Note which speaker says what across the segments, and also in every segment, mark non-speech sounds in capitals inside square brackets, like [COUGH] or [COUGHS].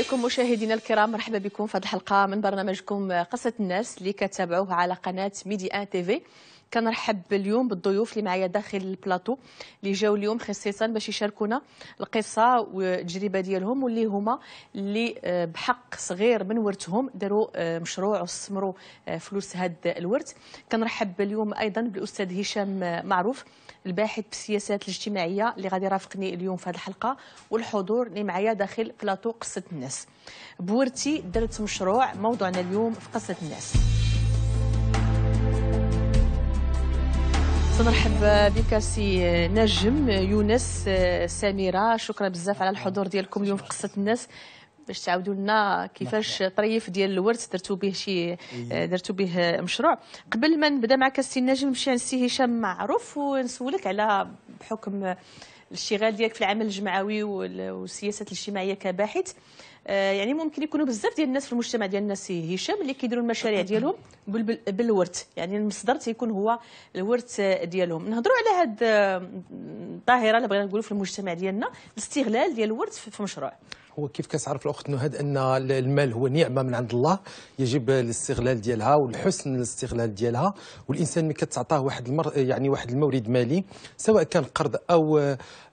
Speaker 1: عليكم مشاهدينا الكرام مرحبا بكم في هذه الحلقه من برنامجكم قصه الناس اللي كتابعوه على قناه ميدي ان تي في كنرحب اليوم بالضيوف اللي معايا داخل البلاطو اللي جاو اليوم خصيصا باش يشاركونا القصه والتجربه ديالهم واللي هما اللي آه، بحق صغير من ورثهم داروا آه، مشروع واستثمروا آه، فلوس هذا الورث كنرحب اليوم ايضا بالاستاذ هشام معروف الباحث في السياسات الاجتماعيه اللي غادي يرافقني اليوم في هذه الحلقه والحضور اللي معايا داخل بلاطو قصه الناس بورتي درت مشروع موضوعنا اليوم في قصه الناس مرحبا بك سي نجم يونس سميره شكرا بزاف على الحضور ديالكم اليوم في قصه الناس باش تعاودوا لنا كيفاش طريف ديال الورد درتوا به شي إيه. آه، درتوا به مشروع قبل ما نبدا معك السي نجم نمشي السي هشام معروف ونسولك على بحكم الاشتغال ديالك في العمل الجمعوي والسياسات الاجتماعيه كباحث آه، يعني ممكن يكونوا بزاف ديال الناس في المجتمع ديالنا الناس هشام اللي كيديروا المشاريع ديالهم بالورث يعني المصدر تيكون هو الورث ديالهم نهضروا على هاد الظاهره آه، اللي بغينا نقولوا في المجتمع ديالنا الاستغلال ديال الورث في
Speaker 2: مشروع
Speaker 3: وكيف كتعرف الاخت نهاد ان المال هو نعمه من عند الله يجب الاستغلال ديالها والحسن الاستغلال ديالها والانسان ملي كتعطاه واحد المر يعني واحد المورد مالي سواء كان قرض او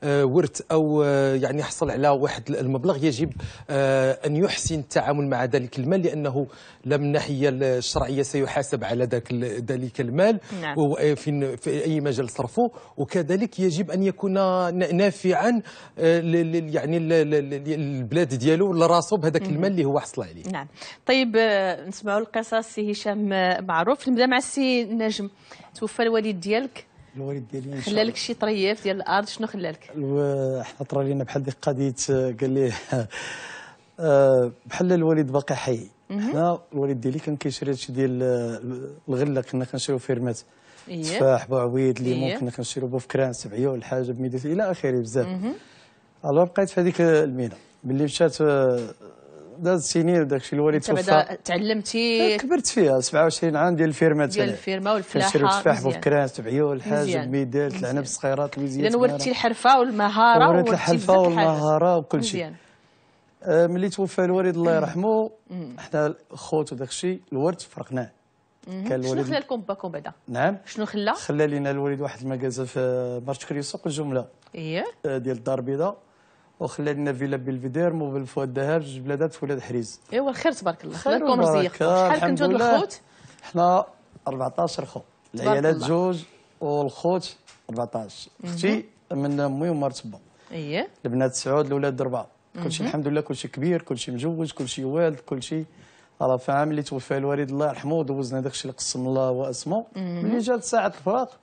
Speaker 3: آه، ورث او آه، يعني حصل على واحد المبلغ يجب آه، ان يحسن التعامل مع ذلك المال لانه لا من الناحيه الشرعيه سيحاسب على ذاك ذلك المال نعم. في اي مجال صرفه وكذلك يجب ان يكون نافعا يعني البلاد ديالو ولا راسو بهذاك المال اللي هو حصل
Speaker 1: عليه نعم طيب آه، نسمعوا القصص سي هشام آه، معروف نبدا مع السي نجم توفى الوالد ديالك
Speaker 4: الوالد ديالي لك
Speaker 1: شي طريف ديال الارض شنو لك
Speaker 4: حنا طرا لينا بحال ديك قضيه آه، قال لي [LAUGHS] بحال الوالد باقي حي حنا الوالد ديالي كان كيشري هادشي ديال الغله كنا كنشريو فيرمات إيه. تفاح بعويد ليمون إيه. كنا كنشريو بوفكران سبعيه والحاجه حاجه الى اخره بزاف الو بقيت في هذيك المينا ملي مشات آه، داز سنين داكشي الوالد توفى
Speaker 1: تعلمتي آه،
Speaker 4: كبرت فيها 27 عام ديال الفيرما ديال
Speaker 1: الفيرما والفلاحه كنشري التفاح بوكران
Speaker 4: تبعيو الحاج ميدال العنب الصغيرات الوزيات لان ورثتي
Speaker 1: الحرفه والمهاره ورثت الحرفه والمهاره
Speaker 4: وكل شيء آه، ملي توفى الوالد الله يرحمه حنا الخوت وداكشي الورث فرقناه
Speaker 1: كان الوالد شنو خلى لكم باكم بعدا
Speaker 4: نعم شنو خلى خلى لنا الوالد واحد المكازا في مارتش كريسوق الجمله ايه ديال الدار البيضاء وخلدنا فيلا مو وبالفؤاد ذهب جوج بلادات في ولاد حريز
Speaker 1: ايوا الخير تبارك الله لكم رزيق شحال كنتو الخوت
Speaker 4: حنا 14 خو العيالات جوج والخوت 14 اختي من امي ومرت با اييه البنات سعود الاولاد اربعه كلشي الحمد لله كلشي كبير كلشي مجوز كلشي والد كلشي راه في عام اللي توفى الوالد الله يرحمه دوزنا داكشي اللي قسم الله واسمه ملي جات ساعه الفراق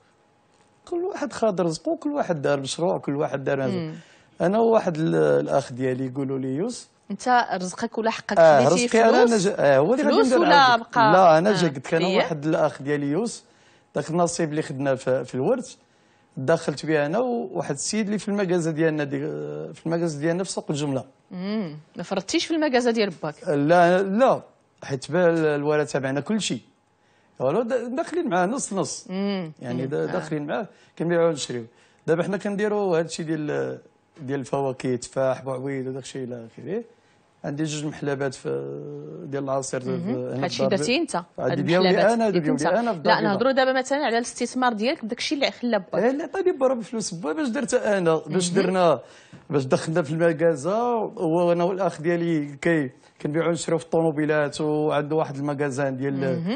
Speaker 4: كل واحد خاد رزقه كل واحد دار مشروع كل واحد دار انا وواحد الاخ ديالي يقولوا لي يوس
Speaker 1: انت رزقك ولا حقك آه رزقي انا نج...
Speaker 4: آه هو اللي فلوس ولا بقى لا انا آه. جاكت انا واحد الاخ ديالي يوس داك النصيب اللي خدناه في, في الورد دخلت بها انا وواحد السيد اللي في المكازا ديالنا دي في المكازا ديالنا في سوق الجمله
Speaker 1: امم ما فرضتيش في المكازا ديال باك
Speaker 4: لا لا حيت الورد تابعنا كل شيء داخلين معاه نص نص مم. يعني آه. داخلين معاه كنبيعوا ونشريو دابا حنا كنديروا هذا الشيء ديال ديال الفواكه تفاح بعويد وداك الشيء الى اخره عندي جوج محلبات في ديال العصير هادشي درتي انت هاد ديالي انا درتي انا في لا نهضروا
Speaker 1: دابا مثلا على الاستثمار ديالك الشيء اللي خلى با
Speaker 4: إيه، لا عطاني با بفلوس با باش درتها انا باش درنا باش دخلنا في المكازا وانا والاخ ديالي كي كنبيعوا نشريو في الطوموبيلات وعنده واحد المكازان ديال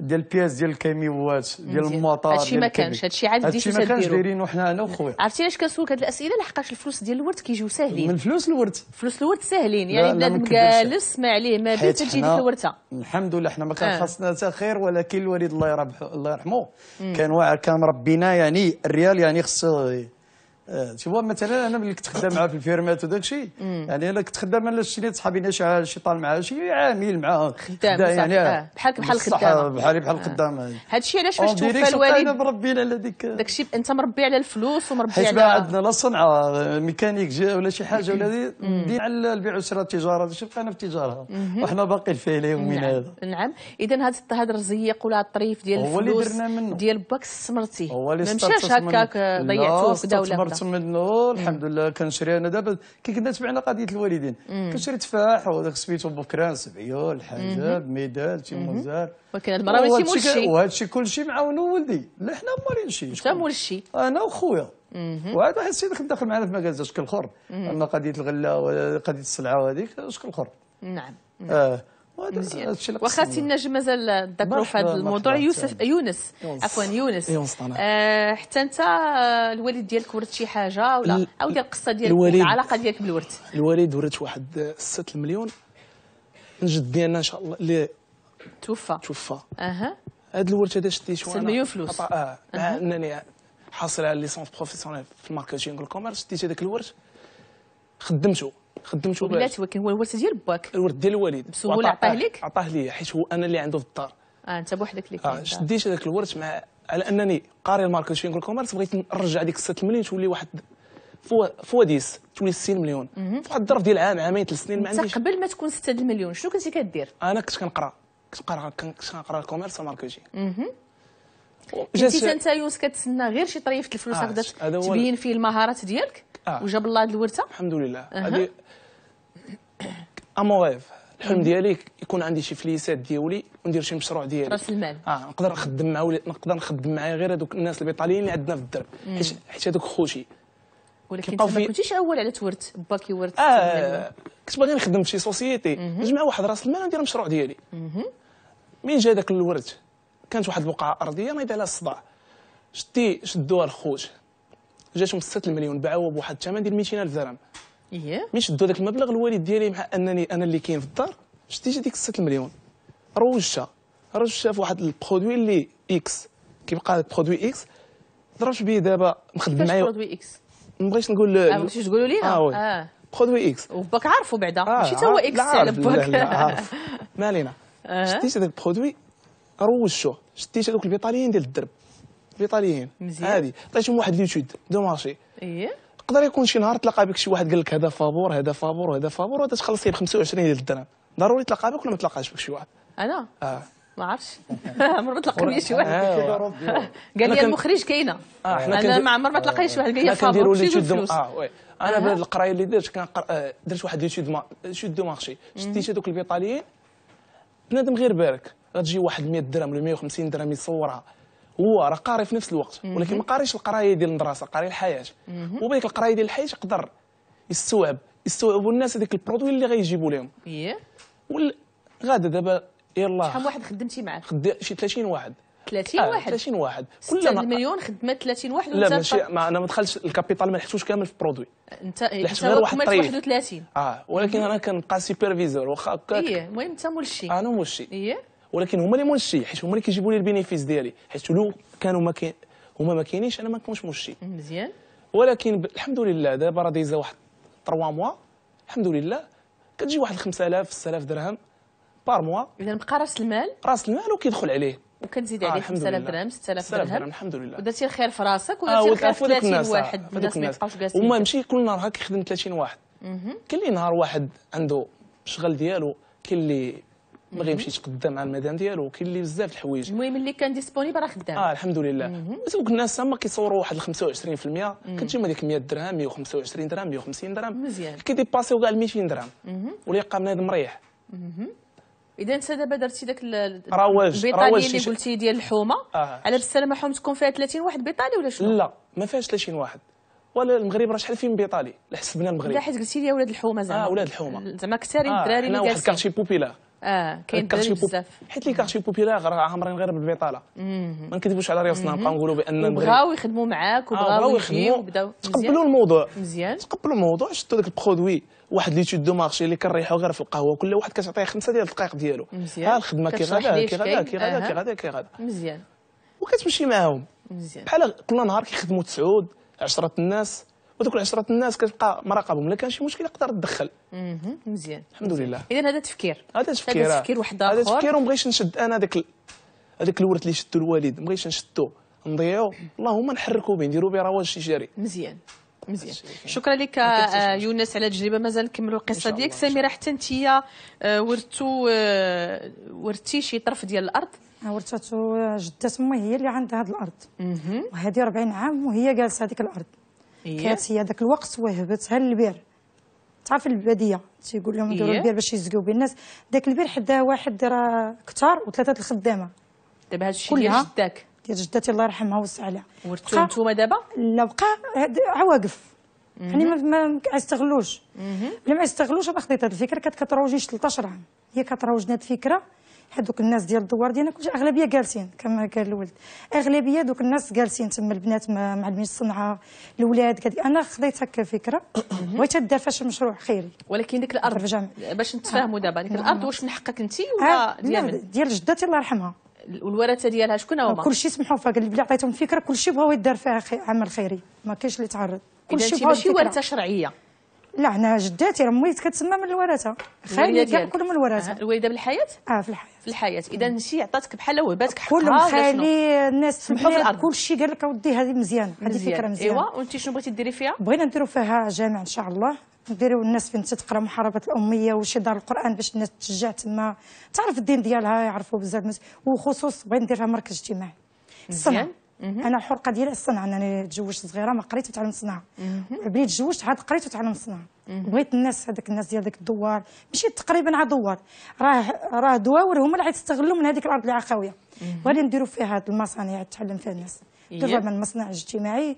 Speaker 4: ديال البياس ديال الكيميوات ديال المطار هادشي ما كانش
Speaker 2: هادشي عاد بديتو
Speaker 4: تديرو هادشي ما كانش دايرينو حنا انا وخويا
Speaker 1: عرفتي علاش كنسولك هاد الاسئله لحقاش الفلوس ديال الورد كيجيو ساهلين من فلوس الورد فلوس الورد ساهلين يعني بنادم جالس ما عليه ما بيت تجي ديك الورثه
Speaker 4: الحمد لله حنا ما كان آه. خاصنا حتى خير ولكن الوالد الله يرحمه الله يرحمه كان واعر كان ربينا يعني الريال يعني خصو تي آه، هو مثلا انا ملي كنت خدام معاه في الفيرمات وداك الشيء يعني انا كنت خدام انا شي انا شي طال معاه شي عامل معاه خدام يعني بحالك بحال الخدامه بحالي بحال الخدامه هذا
Speaker 1: الشيء علاش فاش توفى الوالد مربي على ديك داك الشيء انت مربي على الفلوس ومربي على حيت ما عندنا
Speaker 4: لا صنعه ميكانيك ولا شي حاجه ولا دي على البيع والشراء التجاره شوف انا في التجاره وحنا باقي فيه من نعم، هذا
Speaker 1: نعم اذا هذا هذا الرزيق ولا الطريف ديال الفلوس ديال باك استثمرتيه ما مشاش هكاك ضيعتوه كذا ولا كنتصمد
Speaker 4: له الحمد لله كنشري انا دابا كي كنا تبعنا قضيه الوالدين كنشري تفاح وداك سميتو بكران سبعيول حجاب ميدال تيموزار
Speaker 1: ولكن المرا ماشي مول وهادشي وهذا
Speaker 4: الشيء كلشي معاون ولدي لا حنا مالين شي انت مول انا وخويا وهذا حيت السيد داخل معنا في مكازا شكل اخر اما قضيه الغله وقضيه السلعه وهذيك شكل اخر نعم, نعم. آه.
Speaker 1: مزيان واخا سي النجم مازال تذكروا في هذا الموضوع يوسف يونس عفوا يونس إيه، يونس آه حتى انت آه، الوالد ديالك ورث شي حاجه ولا او ديال القصه ديالك العلاقه ديالك بالورث
Speaker 5: الوالد ورث واحد 6 مليون من جد ديالنا ان شاء الله اللي توفى توفى اها هذا الورث هذا شديته انا 6 مليون فلوس آه،, اه انني حاصل على ليسونس بروفيسيونيل في الماركتينغ والكوميرس شديت هذاك الورث خدمته خدمت ولا بلات ولكن هو الورث ديال باك الورث ديال الوالد بسهوله عطاه لك عطاه ليا حيت هو انا اللي عنده في الدار اه انت بوحدك اللي آه شديت هذاك الورث مع على انني قاري الماركتينغ والكوميرس بغيت نرجع ديك 6 مليون تولي واحد فوا فوا 10 تولي 60 مليون واحد الظرف ديال عام عامين ثلاث سنين ما عنديش
Speaker 1: قبل ما تكون 6 مليون شنو كنتي كدير
Speaker 5: انا كنت كنقرا كنت كنقرا كنت كنقرا الكوميرس اها جيتي انت
Speaker 1: يونس كتسنى غير شي طريف الفلوس آه، هكذا آه تبين فيه المهارات ديالك آه. وجاب الله هذه الورثه
Speaker 5: الحمد لله هذه امون ريف الحلم ديالي يكون عندي شي فليسات ديالي وندير شي مشروع ديالي راس المال اه نقدر نخدم مع ولي... نقدر نخدم معايا غير هذوك الناس البيطاليين اللي عندنا في الدرب حيت حيت هذوك خوتي
Speaker 1: ولكن انت في... ما كنتيش اول على تورث باك يورث آه
Speaker 5: كنت باغي نخدم في شي سوسيتي نجمع واحد راس المال وندير المشروع ديالي مين جا داك الورث كانت واحد البقعه ارضيه نايض عليها الصداع شدي شدوها الخوت جاتهم 6 مليون باعوها بواحد الثمن ديال 200000 درهم ايه ملي شدوا هذاك المبلغ الوالد ديالي مع انني انا اللي كاين في الدار شتي هذيك 6 مليون روجتها روجتها في واحد البرودوي اللي اكس كيبقى برودوي اكس ضربت به دابا مخدم معايا برودوي اكس ما بغيتش نقول اه ما تقولوا لينا اه آه. برودوي اكس
Speaker 1: وباك عارفوا بعدا آه. ماشي حتى هو اكس على باك [LAUGHS]
Speaker 5: ما علينا آه. شتي هذاك البرودوي روجته شتي هذوك البيطاليين ديال الدرب الايطاليين عادي عطيتهم واحد ليتود دو مارشي ايه يقدر يكون شي نهار تلقى بك شي واحد قال لك هذا فابور هذا فابور هذا فابور وهذا تخلص ب 25 ديال الدرهم ضروري تلقى بك ولا ما تلقاش بك شي واحد انا اه
Speaker 1: ما عرفتش [LAUGHS] عمر ما تلقاني شي واحد قال لي المخرج كاينه
Speaker 5: آه، انا ما عمر ما شي واحد قال لي فابور شي فلوس اه انا بهذه القرايه اللي درت كنقرا آه، درت واحد ليتود دو مارشي شديت هذوك الايطاليين بنادم غير بارك غتجي واحد 100 درهم ولا 150 درهم يصورها هو راه قاري في نفس الوقت ولكن ما قاريش القرايه ديال المدرسه قاري الحياه وبديك القرايه ديال الحياه يقدر يستوعب يستوعبوا الناس هذيك البرودوي اللي غيجيبوا لهم ايه غادا دابا يلا شحال واحد خدمتي معاه خد شي 30 واحد 30 آه، واحد 30 واحد كل ما مليون
Speaker 1: خدمات 30 واحد لا ماشي ما
Speaker 5: انا ما دخلتش الكابيتال ما لحقتوش كامل في برودوي
Speaker 1: انت انت إيه، غير واحد 31
Speaker 5: اه ولكن انا كنبقى سوبرفيزور واخا هكاك ايه المهم انت مول الشيء انا مول الشيء ايه ولكن هما اللي منشي حيت هما اللي كيجيبوا لي البينيفيس ديالي حيت لو كانوا ما كاين هما ما كاينينش انا ما كنكونش منشي مزيان ولكن الحمد لله دابا راه دايزه واحد 3 موا الحمد لله كتجي واحد 5000 6000 درهم بار موا اذا بقى راس المال راس المال وكيدخل عليه وكتزيد آه، عليه 5000 درهم 6000 درهم الحمد لله
Speaker 1: ودرتي الخير في راسك آه،
Speaker 5: ودرتي الخير في 30 واحد الناس ما يبقاوش جالسين وما ماشي كل نهار كيخدم 30 واحد كاين اللي نهار واحد عنده الشغل ديالو كاين اللي ما غيمشيش قدام مع المدام ديالو كاين اللي بزاف الحوايج
Speaker 1: المهم اللي كان ديسبونيبل راه خدام
Speaker 5: اه الحمد لله دوك الناس هما كيصوروا واحد 25% كتجيهم هذيك 100 درهم 125 درهم 150 درهم مزيان كيديباسيو كاع 200 درهم ولا يبقى بنادم مريح
Speaker 1: اذا انت دابا درتي داك رواج البيطانيه اللي قلتي ديال الحومه آه. على بالسلامه حومتكم تكون فيها 30 واحد بيطالي ولا شنو لا
Speaker 5: ما فيهاش 30 واحد ولا المغرب راه شحال فين بيطالي حسبنا المغرب لا
Speaker 1: حيت قلتي لي ولاد الحومه زعما اه ولاد
Speaker 5: الحومه زعما كثارين آه، الدراري اللي دارسين واحد كارتي بوبيلار
Speaker 1: آه،, اه كاين بزاف
Speaker 5: حيت لي كارتي بوبيلار راه عامرين غير بالبطاله
Speaker 1: ما
Speaker 5: نكذبوش على راسنا نبقاو نقولوا بان آه، بغاو
Speaker 1: يخدموا معاك وبغاو يخدموا وبداو تقبلوا
Speaker 5: الموضوع مزيان تقبلوا الموضوع شدوا داك البرودوي واحد لي دو مارشي اللي كنريحو غير في القهوه كل واحد كتعطيه خمسه ديال الدقائق ديالو ها الخدمه كي غدا كي غدا كي غدا كي غدا كي غدا مزيان وكتمشي معاهم مزيان بحال كل نهار كيخدموا تسعود عشرة الناس ودوك العشرة الناس كتبقى مراقبهم الا كان شي مشكل يقدر يتدخل مزيان الحمد لله اذا هذا تفكير هذا تفكير هذا تفكير واحد اخر هذا تفكير ومبغيش نشد انا هذاك هذاك الورث اللي شدو الوالد مبغيش نشدو نضيعو اللهم نحركو به نديرو به رواج شجري مزيان مزيان
Speaker 1: شكرا لك آه، يونس على التجربه مازال نكملوا القصه ديالك سميره حتى انت آه، ورثتو آه، ورثتي شي طرف ديال
Speaker 2: الارض ورثتو جدة امي هي اللي عندها هذه الارض وهذه 40 عام وهي جالسه هذيك الارض إيه؟ كانت هي ذاك الوقت وهبت غير البير تعرف الباديه تيقول لهم يديروا إيه؟ البير باش يزقوا به الناس ذاك البير حداه واحد راه كثار وثلاثه الخدامه دابا هذا الشيء ديال جداك ديال جداتي الله يرحمها ويوسع عليها ورثتو نتوما دابا لا بقى عواقف يعني ما ما يستغلوش بلا ما يستغلوش انا خديت هذه الفكره كانت كتروجني 13 عام هي كتروجني هذه الفكره هذوك الناس ديال الدوار ديالنا كلشي اغلبيه جالسين كما قال الولد اغلبيه دوك الناس جالسين تما البنات معلمين الصنعه الاولاد كد... انا خديت هكا الفكره بغيت [COUGHS] دار فاش مشروع خيري ولكن ديك الارض
Speaker 1: باش نتفاهموا دابا ديك الارض آه. واش من حقك انت ولا آه، ديال ديال جدتي الله
Speaker 2: يرحمها والورثه ديالها شكون هما كلشي سمحوا فيها قال لي عطيتهم فكره كلشي بغاو يدار فيها عمل خيري ما كاينش اللي تعرض كلشي بغاو ماشي ورثه شرعيه لا انا جداتي ميت كتسمى من الورثه خالي كناكل
Speaker 1: من الورثه آه. الوالده بالحياه اه في الحياه في الحياه اذا شي عطاتك بحال وهباتك حقها كلهم خالي
Speaker 2: الناس سمحوا في الارض كلشي قال لك اودي هذه مزيانه هذه فكره مزيانه ايوا
Speaker 1: وانت شنو بغيتي ديري فيها
Speaker 2: بغينا نديرو فيها جامع ان شاء الله نديرو الناس فين تقرا محاربه الاميه وشي دار القران باش الناس تشجع تما تعرف الدين ديالها يعرفوا بزاف وخصوص بغيت نديرها مركز اجتماعي الصنعه انا الحرقه ديالي الصنع انني تزوجت صغيره ما قريت وتعلم صناعه بنيت تزوجت عاد قريت وتعلم صناعه بغيت الناس هذاك الناس ديال داك الدوار ماشي تقريبا على دوار راه راه دواور هما اللي غيستغلوا من هذيك الارض اللي خاويه وغادي نديروا فيها هذه المصانع تعلم فيها الناس تجربه من مصنع اجتماعي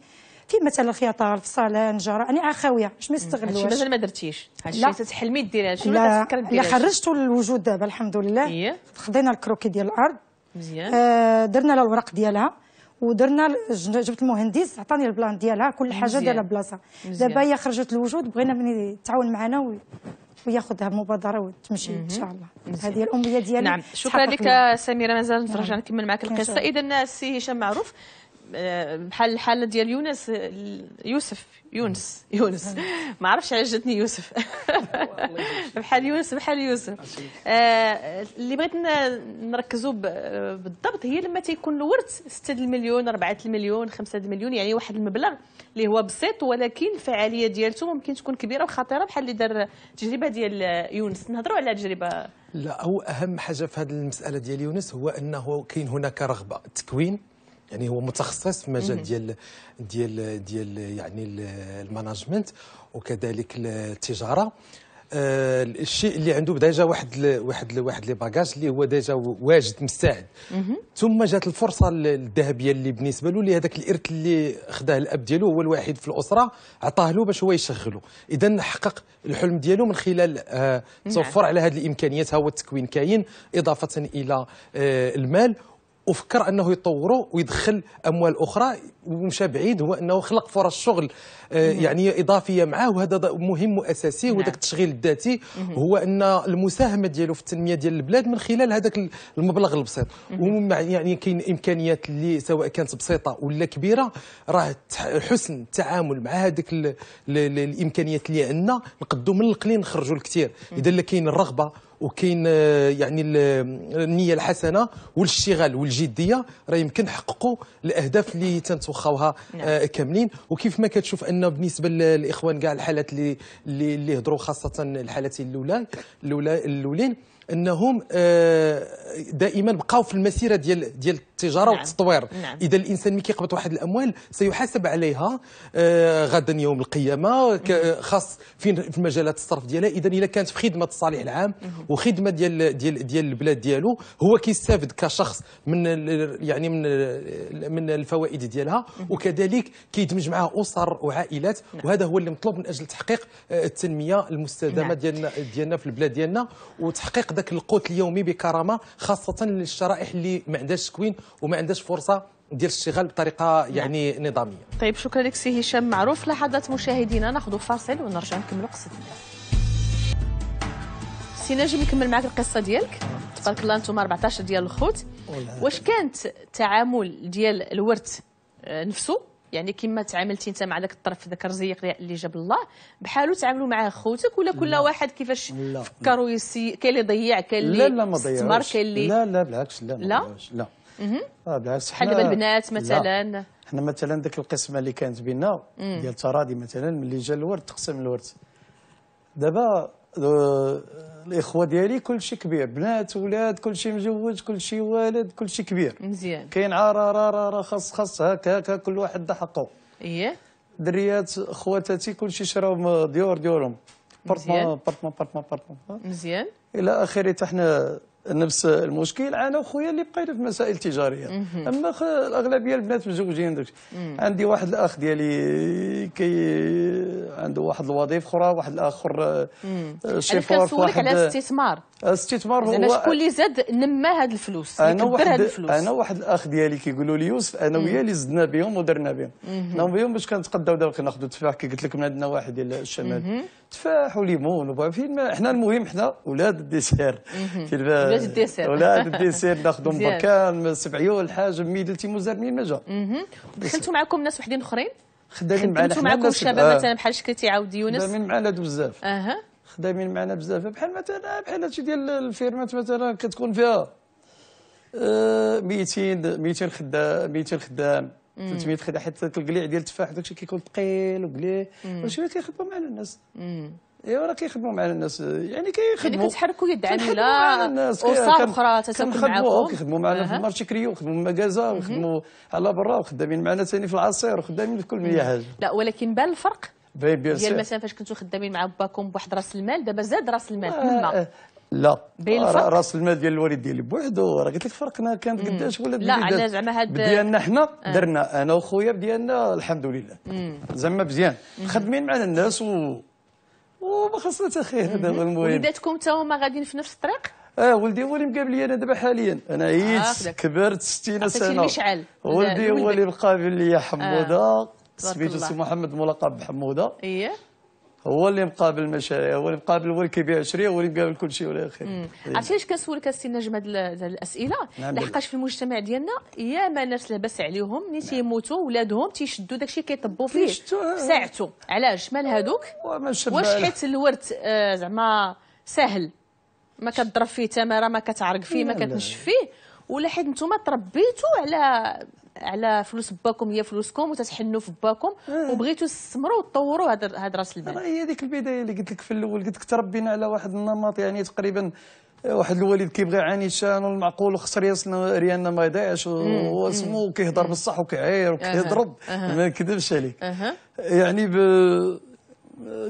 Speaker 2: في مثلا الخياطه الفصاله النجاره انا عخاويه باش ما يستغلوش مازال ما
Speaker 1: درتيش هادشي تتحلمي ديري هادشي لا لا خرجت
Speaker 2: الوجود دابا الحمد لله خدينا الكروكي ديال الارض مزيان آه درنا لها الورق ديالها ودرنا جبت المهندس عطاني البلان ديالها كل حاجه ديالها بلاصه دابا هي خرجت الوجود بغينا من تعاون معنا و... وياخذها مبادره وتمشي ان شاء الله هذه الامنيه ديالي نعم شكرا لك
Speaker 1: سميره مازال نرجع نعم. نكمل معك القصه اذا السي هشام معروف بحال الحاله ديال يونس يوسف يونس يونس ما عرفتش علاش جاتني يوسف بحال [LAUGHS] يونس بحال يوسف آه، اللي بغيت نركزوا بالضبط هي لما تيكون الورث 6 المليون 4 المليون 5 المليون يعني واحد المبلغ اللي هو بسيط ولكن الفعاليه ديالته ممكن تكون كبيره وخطيره بحال اللي دار التجربه ديال يونس نهضروا على تجربه
Speaker 3: لا هو اهم حاجه في هذه المساله ديال يونس هو انه كاين هناك رغبه تكوين يعني هو متخصص في مجال ديال ديال ديال يعني المانجمنت وكذلك التجاره آه، الشيء اللي عنده ديجا واحد واحد واحد لي باجاج اللي هو ديجا واجد مستعد ثم جات الفرصه الذهبيه اللي بالنسبه له لهذاك الارث اللي خداه الاب ديالو هو الوحيد في الاسره عطاه له باش هو يشغله اذا حقق الحلم ديالو من خلال آه، نعم. توفر على هذه الامكانيات ها هو التكوين كاين اضافه الى آه، المال وفكر انه يطوره ويدخل اموال اخرى ومشى بعيد هو انه خلق فرص شغل آه، يعني اضافيه معاه وهذا مهم واساسي نعم. وذاك التشغيل الذاتي هو ان المساهمه ديالو في التنميه ديال البلاد من خلال هذاك المبلغ البسيط يعني كاين امكانيات اللي سواء كانت بسيطه ولا كبيره راه حسن التعامل مع هذيك الامكانيات اللي عندنا نقدو من القليل نخرجوا الكثير اذا كاين الرغبه وكاين آه، يعني آه، النيه الحسنه والاشتغال والجديه راه يمكن نحققوا الاهداف اللي تنتوخاوها آه، نعم. كاملين وكيف ما كتشوف ان بالنسبه للاخوان كاع الحالات اللي اللي هضروا خاصه الحالات الاولى الاولين انهم آه، دائما بقاو في المسيره ديال ديال التجاره نعم. والتطوير نعم. اذا الانسان ملي كيقبض واحد الاموال سيحاسب عليها آه، غدا يوم القيامه خاص في في مجالات الصرف ديالها اذا الا كانت في خدمه الصالح العام وخدمه ديال ديال ديال البلاد ديالو هو كيستافد كشخص من يعني من من الفوائد ديالها وكذلك كيدمج معها اسر وعائلات نعم. وهذا هو اللي مطلوب من اجل تحقيق آه، التنميه المستدامه نعم. ديالنا ديالنا في البلاد ديالنا وتحقيق ذاك القوت اليومي بكرامه خاصه للشرائح اللي ما عندهاش تكوين وما عندهاش فرصه ديال الاشتغال بطريقه يعني نعم. نظاميه.
Speaker 1: طيب شكرا لك سي هشام معروف لحظات مشاهدينا ناخذ فاصل ونرجع نكملوا قصتنا. سي نجم نكمل معك القصه ديالك تبارك الله انتم 14 ديال الخوت واش كانت التعامل ديال الورث آه، نفسه يعني كما تعاملتي انت مع ذاك الطرف ذاك الرزيق اللي جاب الله بحالو تعاملوا مع خوتك ولا كل واحد كيفاش فكر ويسي كاين اللي ضيع كاين اللي لا لا ما ضيعش اللي... لا
Speaker 4: لا بالعكس لا لا ما لا آه، بالعكس حنا حلب البنات مثلا حنا مثلا ذاك القسمه اللي كانت بينا ديال تراضي مثلا ملي جا الورد تقسم الورد دابا آه، الاخوه ديالي كلشي كبير بنات ولاد كلشي مزوج كلشي والد كلشي كبير مزيان كاين عار را را خاص خاص هكا هكا كل واحد دا حقه ايه دريات خواتاتي كلشي شراو ديور ديورهم بارتمان بارتمون بارتمون بارتمون مزيان الى اخره حتى حنا نفس المشكل انا وخويا اللي بقينا في مسائل تجاريه اما الاغلبيه البنات مزوجين عندي واحد الاخ ديالي كي عنده واحد الوظيفه اخرى واحد الاخر آه، آه، شيفور في واحد على الاستثمار الاستثمار هو زعما شكون اللي
Speaker 1: زاد نما هاد الفلوس انا واحد الفلوس. انا واحد
Speaker 4: الاخ ديالي كيقولوا لي يوسف انا ويا اللي زدنا بهم ودرنا بهم درنا بهم نعم، باش كنتقداو دابا كناخذوا تفاح كي قلت لك من عندنا واحد ديال الشمال تفاح وليمون وفين حنا المهم حنا ولاد الديسير ولاد الديسير ولاد الديسير ناخذوا مبكان [LAUGHS] سبعيول حاجم ميدلتي مزرمين نجا
Speaker 1: دخلتوا معكم ناس وحدين اخرين
Speaker 4: خدامين معنا حنا معكم الشباب آه. مثلا
Speaker 1: بحال شكل تعاود يونس خدامين معنا بزاف اها
Speaker 4: خدامين معنا بزاف بحال مثلا آه، بحال هادشي ديال الفيرمات مثلا كتكون فيها 200 آه، 200 خدام 200 خدام 300 خدام حيت الكليع ديال التفاح داكشي كيكون ثقيل وقليل وشويه كيخدموا معنا الناس ايوا راه كيخدموا معنا الناس يعني
Speaker 1: كيخدموا يعني كتحركوا يد عامله اوساط اخرى تتكون معاهم كيخدموا
Speaker 4: معنا في المارشي كريو وخدموا مكازا وخدموا على برا وخدامين معنا ثاني في العصير وخدامين في كل مية حاجه
Speaker 1: لا ولكن بان الفرق
Speaker 4: ديال مثلا
Speaker 1: فاش كنتوا خدامين مع باكم بواحد راس المال دابا زاد راس المال تما آه، آه،
Speaker 4: لا راس المال ديال الوالد ديالي بوحدو راه قلت لك فرقنا كانت قداش ولا لا على زعما هاد ديالنا حنا آه. درنا انا وخويا بديالنا الحمد لله زعما مزيان خدمين معنا الناس و وما خصنا حتى خير هذا هو المهم وليداتكم
Speaker 1: حتى هما غاديين في نفس الطريق
Speaker 4: اه ولدي هو اللي مقابل لي انا دابا حاليا انا آه، عييت كبرت 60 سنه المشعل ولدي هو اللي مقابل لي حموده آه.
Speaker 1: سميتو سي محمد
Speaker 4: ملقب بحموده اييه هو اللي مقابل المشاريع هو اللي مقابل هو اللي كيبيع شريه هو اللي مقابل كل شيء ولا اخره إيه. عرفتي علاش
Speaker 1: كنسولك السي نجم هذه الاسئله نعم. لحقاش في المجتمع ديالنا ياما ناس لاباس عليهم ملي نعم. تيموتوا ولادهم تيشدوا داك الشيء كيطبوا فيه آه. ساعته علاش مال هذوك واش حيت الورد آه، زعما سهل ما كتضرب فيه تماره ما كتعرق فيه ما كتنشف فيه ولا حيت نتوما تربيتوا على على فلوس باكم هي فلوسكم وتتحنوا في باكم آه. وبغيتوا تستثمروا وتطوروا هذا راس المال هي هذيك البدايه
Speaker 4: اللي قلت لك في الاول قلت لك تربينا على واحد النمط يعني تقريبا آه، واحد الوالد كيبغي عانيشان والمعقول وخسر ياسنا ريالنا ما يضيعش إيه. واسمو إيه. كيهضر بالصح وكيعاير وكيضرب أه. ما نكذبش عليك أه. يعني ب...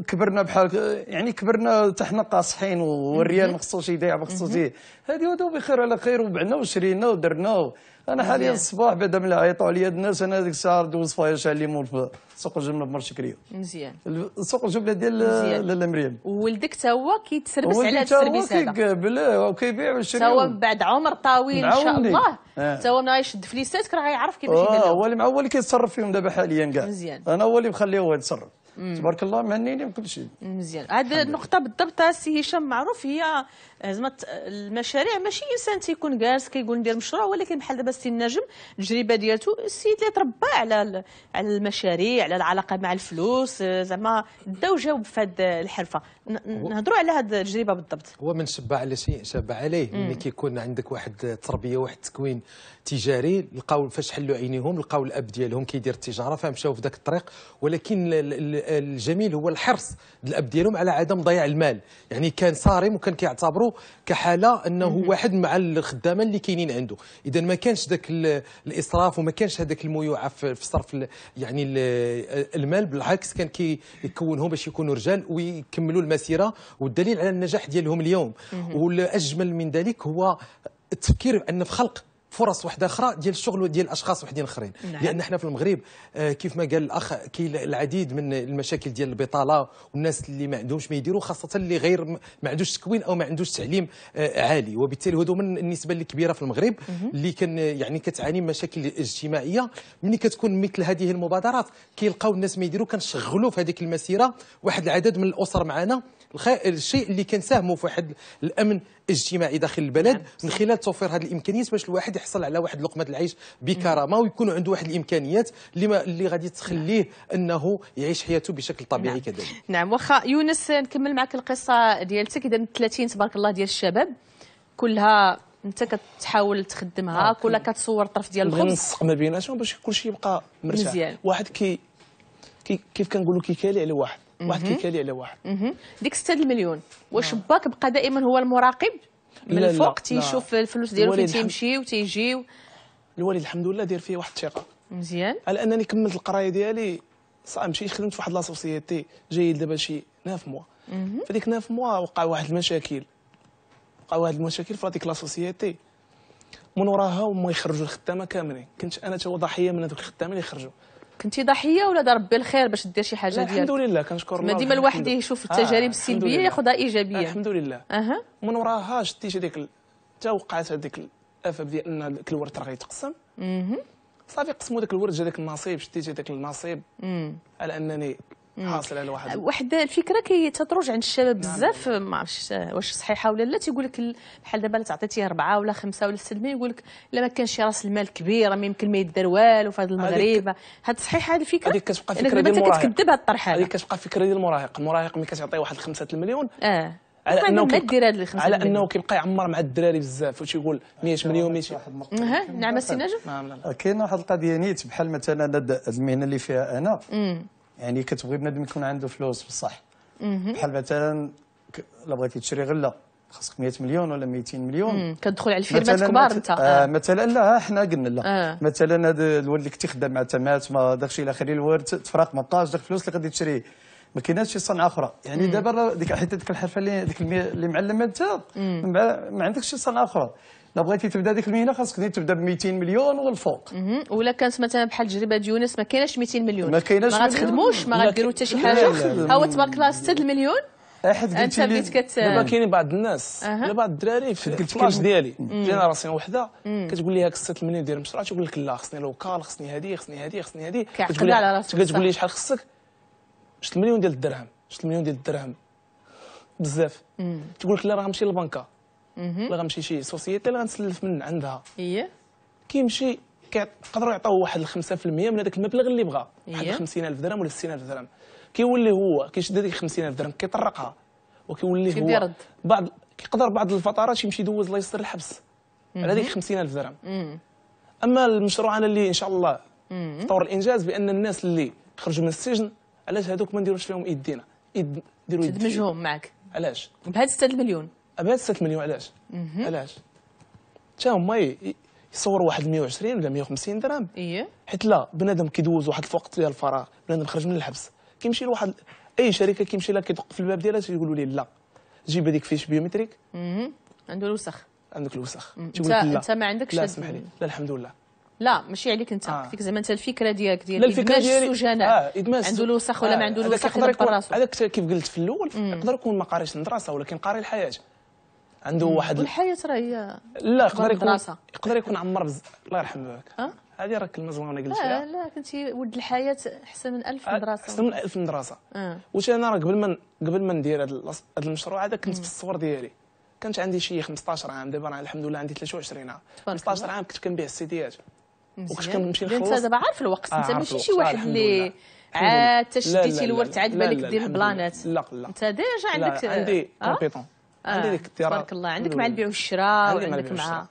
Speaker 4: كبرنا بحال يعني كبرنا حتى حنا قاصحين والريال ما خصوش يضيع ما خصوش هذه هذا بخير على خير وبعنا وشرينا ودرنا انا حاليا الصباح بعد ما عيطوا عليا الناس انا هذيك الساعه دوز فايش على مول في سوق الجمله بمرشكريه مزيان سوق الجمله ديال لاله مريم
Speaker 1: وولدك تا هو كيتسربس على هذا السربيس هذا
Speaker 4: كيقبل آه، وكيبيع ويشري هو
Speaker 1: بعد عمر طويل ان شاء الله آه. تا هو من يشد فليساتك راه غيعرف كيفاش يدير آه،
Speaker 4: هو اللي هو اللي كيتصرف فيهم دابا حاليا كاع مزيان انا هو اللي مخليه هو يتصرف تبارك الله مهنيين بكل شيء
Speaker 1: مزيان هذه النقطه بالضبط السي هشام معروف هي زعما المشاريع ماشي انسان تيكون جالس كيقول ندير مشروع ولكن بحال دابا السي النجم التجربه ديالته السيد اللي تربى على على المشاريع على العلاقه مع الفلوس زعما داو جاوب في هذه الحرفه نهضروا
Speaker 3: على هذه التجربه بالضبط هو من سبع على شيء سبع عليه ملي كيكون عندك واحد التربيه واحد التكوين تجاري لقاو فاش حلوا عينيهم لقاو الاب ديالهم كيدير التجاره فمشاو في ذاك الطريق ولكن الجميل هو الحرص الاب ديالهم على عدم ضياع المال يعني كان صارم وكان كيعتبره كحاله انه واحد مع الخدامه اللي كاينين عنده اذا ما كانش ذاك الاسراف وما كانش هذاك الميوعه في صرف يعني المال بالعكس كان كيكونهم باش يكونوا رجال ويكملوا المسيره والدليل على النجاح ديالهم اليوم والاجمل من ذلك هو التفكير ان في خلق فرص واحده اخرى ديال الشغل وديال اشخاص وحدين اخرين نعم. لان احنا في المغرب آه، كيف ما قال الاخ كاين العديد من المشاكل ديال البطاله والناس اللي ما عندهمش ما يديروا خاصه اللي غير ما عندوش تكوين او ما عندوش تعليم آه، عالي وبالتالي هذو من النسبه اللي كبيره في المغرب اللي كان يعني كتعاني مشاكل اجتماعيه ملي كتكون مثل هذه المبادرات كيلقاو الناس ما يديروا كنشغلوا في هذيك المسيره واحد العدد من الاسر معنا الشيء اللي كنساهموا في واحد الامن اجتماعي داخل البلد نعم. من خلال توفير هذه الامكانيات باش الواحد يحصل على واحد لقمه العيش بكرامه نعم. ويكون عنده واحد الامكانيات اللي ما اللي غادي تخليه نعم. انه يعيش حياته بشكل طبيعي نعم. كذلك
Speaker 1: نعم واخا يونس نكمل معك القصه ديالتك اذا 30 تبارك الله ديال الشباب كلها انت كتحاول تخدمها آه كلها كتصور الطرف ديال الخبز نسق
Speaker 5: ما بيناتهم باش كل شيء يبقى مرتاح مزيان واحد كي كيف كنقولوا كيكالي على واحد واحد كيكالي على واحد
Speaker 1: ديك 6 المليون واش نعم. باك بقى دائما هو المراقب
Speaker 5: من الفوق تيشوف
Speaker 1: نعم. الفلوس ديالو فين تيمشي
Speaker 5: وتيجي الوالد الحمد لله داير فيه واحد الثقه مزيان على انني كملت القرايه ديالي صافي مشيت خدمت في واحد لا سوسيتي جايين دابا شي ناف موا فديك ناف موا وقع واحد المشاكل وقع واحد المشاكل في هذيك لا سوسيتي من وراها هما يخرجوا الخدامه كاملين كنت انا تا ضحيه من هذوك الخدامه اللي خرجوا
Speaker 1: كنتي ضحيه ولا دار ربي الخير باش دير شي حاجه ديالك الحمد لله
Speaker 5: كنشكر الله ديما الواحد يشوف آه، التجارب آه السلبيه ياخذها ايجابيه آه الحمد لله اها من وراها شتي هذيك حتى وقعت هذيك الافه ديال ان داك الورد راه غيتقسم صافي قسموا ذاك الورد جا ذاك النصيب شتي ذاك النصيب على انني حاصله لواحد
Speaker 1: واحد الفكره كي تتروج عند الشباب نعم. بزاف ما عرفتش واش صحيحه ولا لا تيقول لك بحال دابا تعطيتي اربعه ولا خمسه ولا سته يقول لك لا ما كانش راس المال كبير ما يمكن ما يدار والو في هذا المغرب هاد صحيحه هذه الفكره هذيك كتبقى فكره ديال المراهق كتكذب
Speaker 5: هاد الطرح هذه كتبقى فكره ديال المراهق المراهق ملي كتعطيه واحد خمسه المليون اه على انه كيبقى
Speaker 1: على انه كيبقى
Speaker 5: يعمر مع الدراري بزاف واش يقول 100 مليون 200 نعم السي نجم نعم، نعم.
Speaker 4: كاين واحد القضيه نيت بحال مثلا المهنه اللي فيها انا يعني كتبغي بنادم يكون عنده فلوس بصح بحال مثلا الا بغيتي تشري غله خاصك 100 مليون ولا 200 مليون كتدخل على الفيرمات كبار انت آه مثلا لا حنا قلنا لا آه. مثلا هذا الولد اللي كنتي خدام مع تمات ما داكشي الى اخره الورد تفرق ما بقاش داك الفلوس اللي غادي تشريه ما كايناش شي صنعه اخرى يعني دابا ديك حيت ديك الحرفه اللي ديك اللي معلمه انت ما, ما عندكش شي صنعه اخرى لا بغيتي تبدا ديك المهنه خاصك تبدا ب 200 مليون والفوق
Speaker 1: ولا كانت مثلا بحال تجربه يونس ما كايناش 200 مليون ما كايناش ما غتخدموش ما غديروا حتى شي حاجه ها هو تبارك الله 6 المليون احد قلت لي دابا كاينين
Speaker 5: بعض الناس ولا بعض الدراري في الكلاس ديالي جينا راسين وحده كتقول لي هاك الست مليون دير مشروع تقول لك لا خصني لوكال خصني هذه خصني هذه خصني هذه كتقول لي كتقول لي شحال خصك 6 مليون ديال الدرهم 6 مليون ديال الدرهم بزاف تقول لك لا راه غنمشي للبنكه ولا غنمشي شي سوسيتي اللي غنسلف من عندها اييه كيمشي كيقدروا يعطوه واحد 5% من هذاك المبلغ اللي بغا واحد 50000 درهم ولا 60000 درهم كيولي هو كيشد هذيك 50000 درهم كيطرقها وكيولي هو بعض كيقدر بعض الفترات يمشي يدوز الله يستر الحبس على هذيك 50000 درهم اما المشروع انا اللي ان شاء الله في طور الانجاز بان الناس اللي خرجوا من السجن علاش هذوك ما نديروش فيهم ايدينا يد ديروا تدمجهم معك علاش بهذا 6 مليون ابات 6 مليون علاش علاش تا هما يصوروا واحد 120 ولا 150 درهم ايه حيت لا بنادم كيدوز واحد الوقت ديال الفراغ بنادم خرج من الحبس كيمشي لواحد اي شركه كيمشي لها كيدق في الباب ديالها تيقولوا ليه لا جيب هذيك فيش بيومتريك عنده الوسخ عندك الوسخ تيقول لك لا انت ما عندكش لا سمح لي لا الحمد لله
Speaker 1: لا ماشي عليك انت آه. فيك زعما انت الفكره ديالك ديال الفكره السجناء آه. عنده الوسخ ولا آه. ما عنده الوسخ
Speaker 5: هذاك كيف قلت في الاول يقدر يكون ما قاريش المدرسه ولكن قاري الحياه عنده واحد والحياه
Speaker 1: راهي لا يقدر يكون يقدر
Speaker 5: يكون عمر بز... الله يرحم باك أه؟ هذه راك كلمه زوينه قلتيها لا
Speaker 1: لا كنتي ولد الحياه احسن من
Speaker 5: 1000 أه، مدرسه احسن من 1000 مدرسه أه. واش انا راه قبل ما قبل ما ندير هذا المشروع هذا كنت في الصور ديالي كانت عندي شي 15 عام دابا راه الحمد لله عندي 23 عام 15 عام كنت كنبيع السيديات
Speaker 1: وكنت كنمشي نخلص انت دابا عارف الوقت آه، انت ماشي شي واحد اللي
Speaker 5: عاد تشديتي الورد عاد بالك دير بلانات لا لا
Speaker 1: انت ديجا عندك عندي كومبيتون
Speaker 5: عندي آه، ذيك تبارك الله عندك مع البيع
Speaker 1: والشراء وعندك مع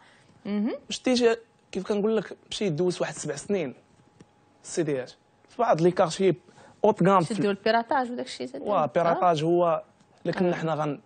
Speaker 5: باش تيجي كيف كنقول لك مشي دوز واحد سبع سنين السيديات في بعض لي كارشي اوت كام شدوا
Speaker 1: البيراتاج وداك الشيء واه بيراتاج
Speaker 5: هو لكن آه. حنا غن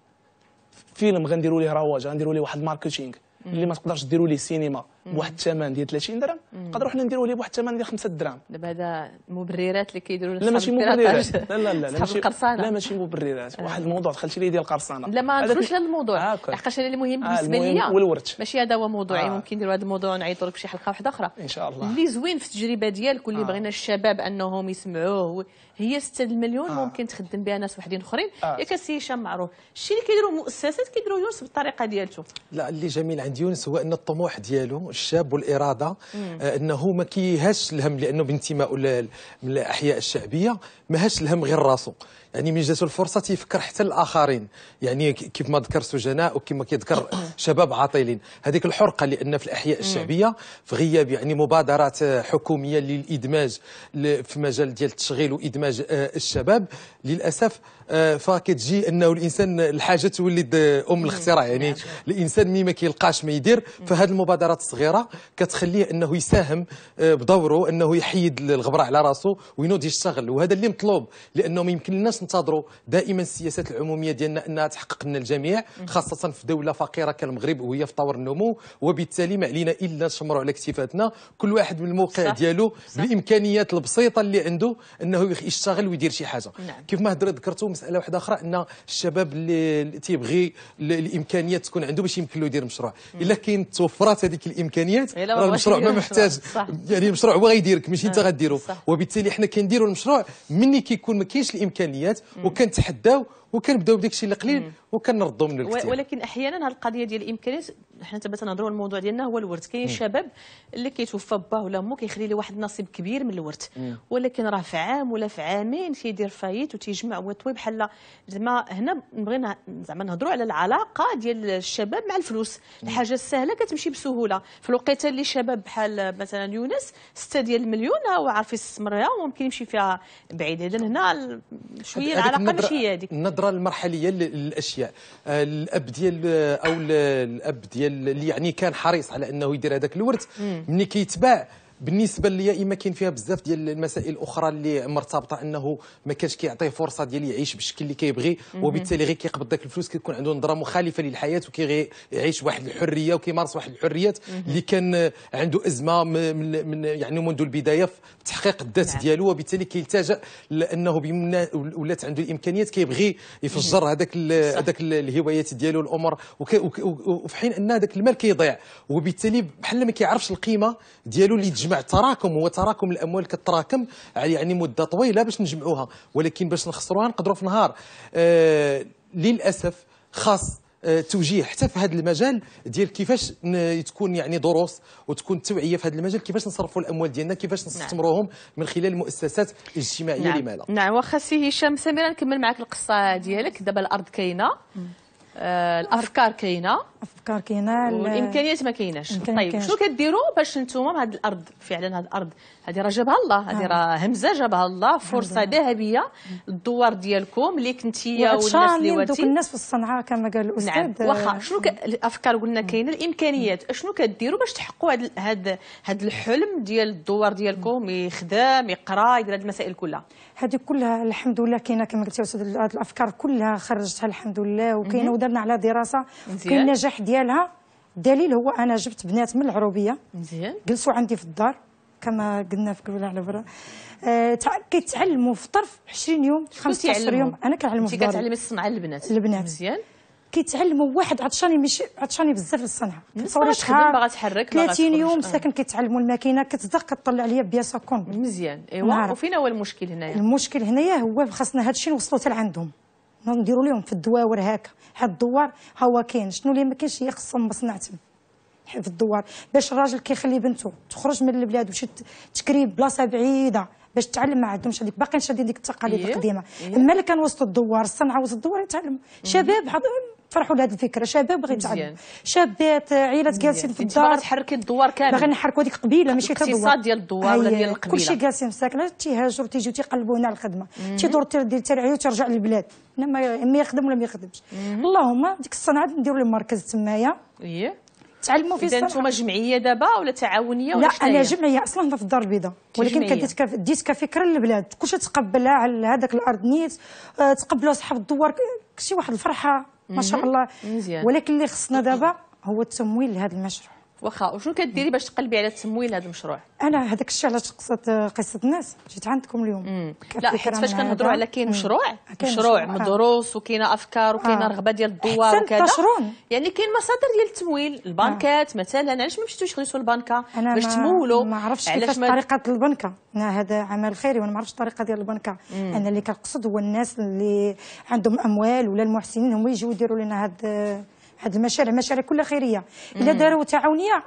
Speaker 5: فيلم غنديروا ليه رواج غنديروا ليه واحد الماركتينغ اللي ما تقدرش ديروا ليه سينما بواحد الثمن ديال 30 درهم نقدر حنا نديروه ليه بواحد الثمن ديال 5 درهم
Speaker 1: دابا هذا مبررات اللي كيديروا لا ماشي مبررات [LAUGHS] لا لا لا ماشي لا
Speaker 5: ماشي مبررات آه. واحد الموضوع دخلتي لي ديال القرصنه لا ما ندخلش لهذا
Speaker 1: الموضوع لحقاش آه، انا آه، المهم بالنسبه ليا والورث ماشي هذا هو موضوعي ممكن نديروا هذا الموضوع ونعيطوا لك شي حلقه واحده اخرى ان شاء الله اللي زوين في التجربه ديالك واللي بغينا الشباب انهم يسمعوه هي 6 المليون ممكن تخدم بها ناس وحدين اخرين ياك السي هشام معروف الشيء اللي كيديروه مؤسسات كيديروا يونس بالطريقه ديالته
Speaker 3: لا اللي جميل عند يونس هو ان الطموح ديالو الشاب والاراده آه، انه ما كيهاش الهم لانه بانتمائه الاحياء الشعبيه ما هاش الهم غير راسه يعني من جاته الفرصه تيفكر حتى الاخرين يعني كيف ما ذكر سجناء وكما كيذكر [COUGHS] شباب عاطلين هذيك الحرقه لان في الاحياء الشعبيه في غياب يعني مبادرات حكوميه للادماج في مجال ديال التشغيل وادماج آه، الشباب للاسف آه، فكتجي انه الانسان الحاجه تولد ام الاختراع يعني الانسان مي ما كيلقاش ما يدير فهذه المبادرات الصغيره كتخليه انه يساهم آه، بدوره انه يحيد الغبره على راسه وينوض يشتغل وهذا اللي مطلوب لانه ما يمكن لناش خصناش ننتظروا دائما السياسات العموميه ديالنا انها تحقق لنا الجميع خاصه في دوله فقيره كالمغرب وهي في طور النمو وبالتالي ما علينا الا نشمروا على اكتفاتنا كل واحد من الموقع ديالو بالامكانيات البسيطه اللي عنده انه يشتغل ويدير شي حاجه نعم. كيف ما هضرت ذكرتوا مساله واحده اخرى ان الشباب اللي تيبغي الامكانيات تكون عنده باش يمكن له يدير مشروع الا كاين توفرات هذيك الامكانيات راه المشروع ما [LAUGHS] محتاج يعني المشروع هو غيديرك ماشي نعم. انت غديرو وبالتالي حنا كنديروا المشروع مني كيكون ما كاينش الامكانيات الامكانيات وكنتحداو وكنبداو بداك الشيء القليل وكنردوا من الكثير ولكن
Speaker 1: احيانا هذه القضيه ديال الامكانيات حنا تبا تنهضروا الموضوع ديالنا هو الورث كاين شباب اللي كيتوفى باه ولا مو كيخلي له واحد النصيب كبير من الورث ولكن راه في عام ولا في عامين تيدير فايت وتيجمع ويطوي بحال زعما هنا بغينا زعما نهضروا على العلاقه ديال الشباب مع الفلوس الحاجه السهله كتمشي بسهوله في الوقيته اللي شباب بحال مثلا يونس 6 ديال المليون هو عارف يستثمرها وممكن يمشي فيها بعيد اذا هنا شويه العلاقه ماشي هي
Speaker 3: هذيك النظره المرحليه للاشياء آه، الاب ديال آه، او الاب ديال اللي يعني كان حريص على انه يدير هذاك الورث ملي كيتباع بالنسبه ليا اما كاين فيها بزاف ديال المسائل الاخرى اللي مرتبطه انه ما كانش كيعطيه فرصه ديال يعيش بالشكل اللي كيبغي وبالتالي غير كيقبض داك الفلوس كتكون عنده نظره مخالفه للحياه وكيعيش واحد الحريه وكيمارس واحد الحريات اللي كان عنده ازمه من, من يعني منذ البدايه في تحقيق الذات نعم. ديالو وبالتالي كيلتجا لانه ولات عنده الامكانيات كيبغي يفجر هذاك هذاك الهوايات ديالو الامور وفي حين ان هذاك المال كيضيع وبالتالي بحال ما كيعرفش القيمه ديالو اللي نجمع التراكم هو تراكم الاموال كتراكم يعني مده طويله باش نجمعوها ولكن باش نخسروها نقدروا في نهار آه للاسف خاص آه، توجيه حتى في هذا المجال ديال كيفاش تكون يعني دروس وتكون توعيه في هذا المجال كيفاش نصرفوا الاموال ديالنا كيفاش نعم. نستثمروهم من خلال المؤسسات الاجتماعيه نعم. لماذا
Speaker 1: نعم واخا سي هشام سميره نكمل معك القصه ديالك دابا الارض كاينه آه، الافكار كاينه الافكار كاينه والامكانيات ما كايناش طيب شنو كديروا باش نتوما بهذه الارض فعلا هذه الارض هذه راه جابها الله هذه نعم. راه همزه جابها الله فرصه ذهبيه نعم. الدوار ديالكم اللي كنتي والناس اللي واتي دوك الناس
Speaker 2: في الصنعه كما قال الاستاذ نعم واخا
Speaker 1: شنو ك... الافكار قلنا نعم. كاينه الامكانيات شنو كديروا باش تحققوا هذا هذا الحلم ديال الدوار ديالكم يخدم يقرا يدير هذه المسائل كلها
Speaker 2: هذه كلها الحمد لله كاينه كما قلتي هذه الافكار كلها خرجتها الحمد لله وكاينه ودرنا على دراسه وكاين النجاح ديالها الدليل هو انا جبت بنات من العروبيه مزيان جلسوا عندي في الدار كما قلنا في قبل على برا آه كيتعلموا في طرف 20 يوم 15 يوم انا كنعلمهم في الدار كتعلمي الصنعه للبنات البنات مزيان كيتعلموا واحد عطشاني مش عطشاني بزاف للصنعه كتصور شحال باغا
Speaker 1: تحرك 30 يوم آه. ساكن
Speaker 2: كيتعلموا الماكينه كتصدق كتطلع عليا بياسه كون مزيان ايوا وفين هو المشكل هنايا المشكل هنايا هو خاصنا هذا الشيء نوصلوا حتى لعندهم نديروا لهم في الدواور هكا حد الدوار ها هو كاين شنو اللي ما كاينش هي خصهم مصنع تم في الدوار باش الراجل كيخلي بنته تخرج من البلاد وتمشي تكري بلاصه بعيده باش تعلم ما عندهمش هذيك باقيين شادين ديك التقاليد إيه. القديمه اما إيه. اللي كنوسطوا الدوار الصنعه وسط الدوار يتعلموا شباب فرحوا لهذه الفكره شباب بغيت يتعلم شابات عائلات جالسين في الدار باغي تحركي الدوار كامل باغي نحركوا هذيك القبيله ماشي حتى الدوار الاقتصاد ديال الدوار ولا ديال القبيله كلشي جالسين في ساكنه تيهاجروا تيجيو تيقلبوا هنا على الخدمه تيدور دير ترعيه وترجع للبلاد هنا ما يخدم ولا ما يخدمش اللهم ديك الصنعه نديروا لهم مركز تمايا إيه. تعلموا في اذا انتم
Speaker 1: جمعيه دابا ولا تعاونيه ولا لا انا جمعيه
Speaker 2: اصلا في الدار البيضاء ولكن كديت ديت كفكره للبلاد كلشي تقبلها على هذاك الارض نيت آه، تقبلوا صحاب الدوار شي واحد الفرحه ما شاء الله
Speaker 1: مزيان. ولكن
Speaker 2: اللي خصنا دابا هو التمويل لهذا المشروع
Speaker 1: واخا وشنو كديري باش تقلبي على تمويل هذا المشروع
Speaker 2: انا هذاك الشيء علاش قصت قصه الناس جيت عندكم اليوم لا حيت فاش كنهضروا على كاين مشروع مشروع آه.
Speaker 1: مدروس وكاينه افكار وكاينه آه. رغبه ديال الدوار وكذا يعني كاين مصادر ديال التمويل البنكات آه. مثلا علاش ما مشيتوش خديتوا البنكه
Speaker 2: باش تمولوا ما عرفتش كيفاش طريقه البنكه انا هذا عمل خيري وانا ما عرفتش الطريقه ديال البنكه انا اللي كنقصد هو الناس اللي عندهم اموال ولا المحسنين هما يجيو يديروا لنا هذا هاد المشاريع مشاريع كلها خيريه الا داروا تعاونيه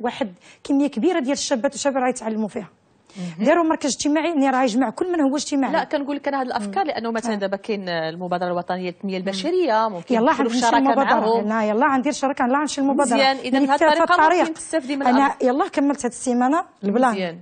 Speaker 2: واحد كميه كبيره ديال الشابات والشباب راه يتعلموا فيها داروا مركز اجتماعي اللي راه يجمع كل من هو اجتماعي لا كنقول لك انا هاد الافكار لانه
Speaker 1: مثلا دابا كاين المبادره الوطنيه للتنميه البشريه ممكن يلا حنمشي المبادره
Speaker 2: لا يلا غندير شراكه يلا نمشي المبادره مزيان اذا بهذه الطريقه ممكن تستافدي من انا يلا كملت هاد السيمانه البلان مزيان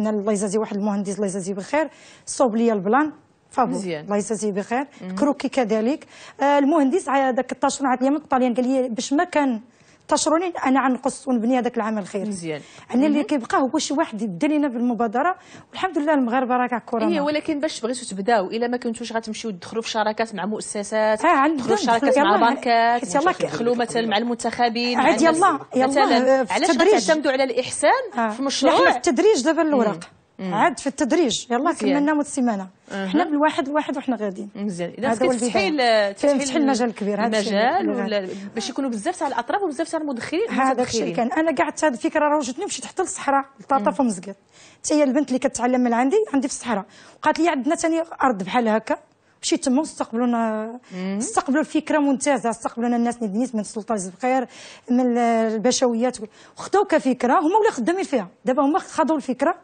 Speaker 2: انا الله يجازي واحد المهندس الله يجازيه بخير صوب لي البلان مزيان الله يجازيه بخير كروكي كذلك آه المهندس هذاك آه، الطاشر عاد من الطاليان قال لي باش ما كان تشروني انا غنقص ونبني هذاك العمل الخير مزيان انا اللي كيبقى هو شي واحد يبدا لنا بالمبادره والحمد لله المغاربه راه كورونا اي ولكن
Speaker 1: باش بغيتو تبداو الا ما كنتوش غتمشيو تدخلوا في شراكات مع مؤسسات آه تدخلوا في شراكات مع بنكات تدخلوا مثلا مع المنتخبين عاد يلا يلا آه، علاش غتعتمدوا على الاحسان آه. في المشروع في
Speaker 2: التدريج دابا الوراق عاد في التدريج يلا كملنا مود سيمانه حنا بالواحد الواحد وحنا غاديين مزيان اذا تفتحي تفتحي المجال الكبير هذا المجال ولا باش يكونوا بزاف تاع الاطراف وبزاف تاع المدخلين هذا الشيء اللي كان انا قعدت هذه الفكره راه وجدتني مشيت حتى للصحراء لطاطا في مسقط حتى هي البنت اللي كتعلم من عندي عندي في الصحراء وقالت لي عندنا ثاني ارض بحال هكا مشيت تما استقبلونا استقبلوا الفكره ممتازه استقبلونا الناس اللي من السلطه الزبقير من الباشويات وخذوا كفكره هما ولا خدامين فيها دابا هما خذوا الفكره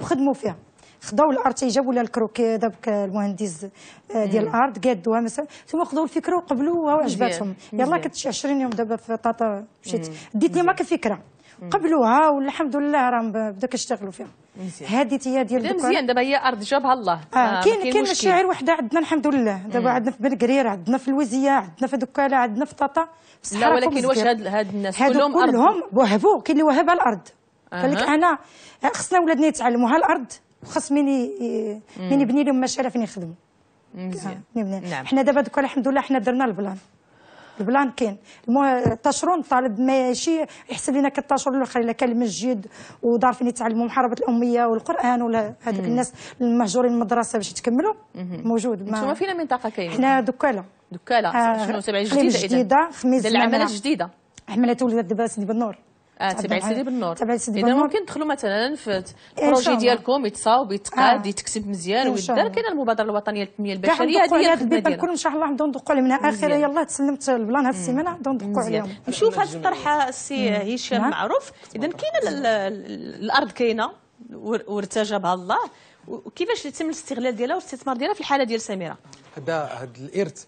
Speaker 2: وخدموا فيها خداو الارض جابوا لها الكروكي دابك المهندس آه، ديال الارض قادوها مثلا ثم خداو الفكره وقبلوها وعجباتهم يلاه كنت شي 20 يوم دابا في طاطا مشيت ديت لهم فكره قبلوها والحمد لله راهم بدا كيشتغلوا فيها هذه هي ديال دابا مزيان
Speaker 1: دابا هي ارض جابها الله آه, آه، كاين كاين مشاعر
Speaker 2: وحده عندنا الحمد لله دابا عندنا في بنكرير عندنا في الوزيه عندنا في دكاله عندنا في طاطا لا ولكن واش هاد,
Speaker 1: هاد الناس كلهم كلهم
Speaker 2: وهبوا كاين اللي وهبها الارض قال لك انا خصنا ولادنا يتعلموا هالارض مين ي... مين يبني لهم مشاريع فين يخدموا مزيان نعم حنا دابا دوك الحمد لله حنا درنا البلان البلان كاين تاشرون طالب ماشي يحسب لنا كالتشرون الاخرين الا كان المسجد ودار فين يتعلموا محاربه الاميه والقران ولا هذوك الناس المهجورين من المدرسه باش يتكملوا موجود ما فينا منطقه كاين حنا دوكالا دوكالا آه شنو سبعه جديده جديده خميس العملات جديده عملات ولدات دابا سيدي بنور اه تبعي سيدي بالنور تبع سيدي بالنور اذا ممكن
Speaker 1: تدخلوا مثلا في البروجي ديالكم يتصاوب يتقاد آه.
Speaker 2: يتكسب مزيان ويدار
Speaker 1: كاين المبادره الوطنيه للتنميه البشريه هذه هي البيبان ان
Speaker 2: شاء الله نبداو ندقوا عليهم اخيرا يلاه تسلمت البلان هذه السيمانه عندهم ندقوا عليهم نشوف
Speaker 1: هذه الطرحه السي هشام نعم. معروف اذا كاينه الارض كاينه وارتجى بها الله وكيفاش يتم الاستغلال ديالها والاستثمار ديالها في الحاله ديال سميره
Speaker 3: هذا هذا الارث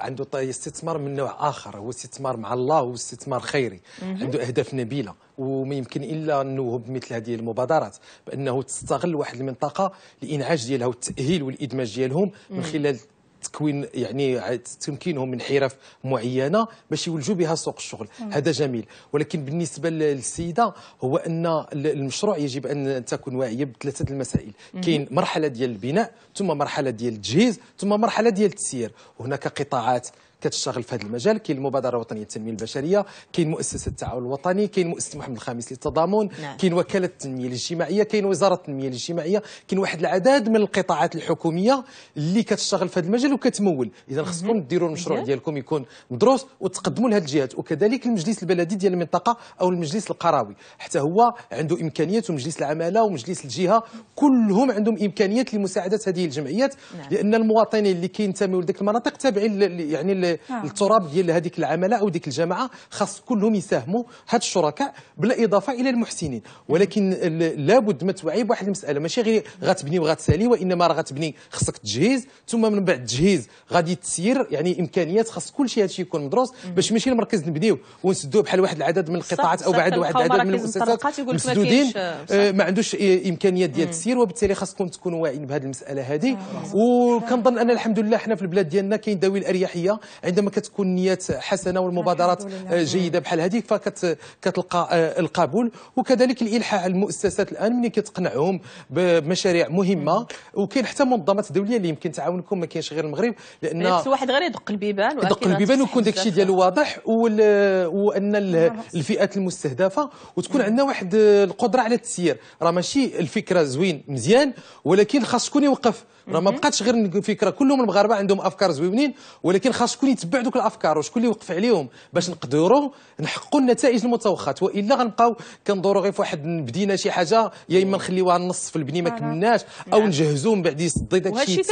Speaker 3: عنده استثمار من نوع اخر هو استثمار مع الله واستثمار خيري عنده اهداف نبيله وما يمكن الا انه بمثل هذه المبادرات بانه تستغل واحد المنطقه لانعاش ديالها والتاهيل والادماج ديالهم من خلال تكوين يعني تمكينهم من حرف معينه باش يولجوا بها سوق الشغل مم. هذا جميل ولكن بالنسبه للسيده هو ان المشروع يجب ان تكون واعيه بثلاثه المسائل كاين مرحله ديال البناء ثم مرحله ديال التجهيز ثم مرحله ديال التسيير هناك قطاعات كتشتغل في هذا المجال كاين المبادره الوطنيه للتنميه البشريه كاين مؤسسه التعاون الوطني كاين مؤسسه محمد الخامس للتضامن نعم. كاين وكاله التنميه الاجتماعيه كاين وزاره التنميه الاجتماعيه كاين واحد العدد من القطاعات الحكوميه اللي كتشتغل في هذا المجال وكتمول اذا خصكم ديروا المشروع ديالكم يكون مدروس وتقدموا لهذ الجهات وكذلك المجلس البلدي ديال المنطقه او المجلس القراوي حتى هو عنده امكانيات ومجلس العماله ومجلس الجهه كلهم عندهم امكانيات لمساعده هذه الجمعيات نعم. لان المواطنين اللي كينتموا لديك المناطق تابعين يعني نعم. التراب ديال هذيك العمله او ديك الجماعه خاص كلهم يساهموا هاد الشركاء بالاضافه الى المحسنين ولكن لابد ما توعي بواحد المساله ماشي غير غتبني وغتسالي وانما راه غتبني خصك تجهيز ثم من بعد التجهيز غادي تسير يعني امكانيات خاص كل شيء هادشي يكون مدروس باش ماشي المركز نبنيو ونسدوه بحال واحد العدد من القطاعات او بعد واحد العدد من المؤسسات مسدودين آه، ما عندوش امكانيات ديال التسير وبالتالي خاصكم تكونوا واعيين بهذه المساله هذه آه، وكنظن ان الحمد لله حنا في البلاد ديالنا كاين ذوي الاريحيه عندما كتكون النيات حسنه والمبادرات جيده بحال هذه فكتلقى القبول آه، وكذلك الالحاح المؤسسات الان ملي كتقنعهم بمشاريع مهمه وكاين حتى منظمات دوليه اللي يمكن تعاونكم ما كاينش غير المغرب لان إيه، بس
Speaker 1: واحد غير يدق البيبان يدق البيبان ويكون داك الشيء
Speaker 3: ديالو واضح وان نعم. الفئات المستهدفه وتكون عندنا واحد آه، القدره على التسيير راه ماشي الفكره زوين مزيان ولكن خاص شكون يوقف راه ما بقاتش غير فكره كلهم المغاربه عندهم افكار زوينين ولكن خاص شكون يتبع دوك الافكار وشكون اللي يوقف عليهم باش نقدروا نحققوا النتائج المتوخات والا غنبقاو كندوروا غير في واحد بدينا شي حاجه يا اما نخليوها نص في البني ما كملناش او نعم. نجهزوا من بعد يصدي داك الشيء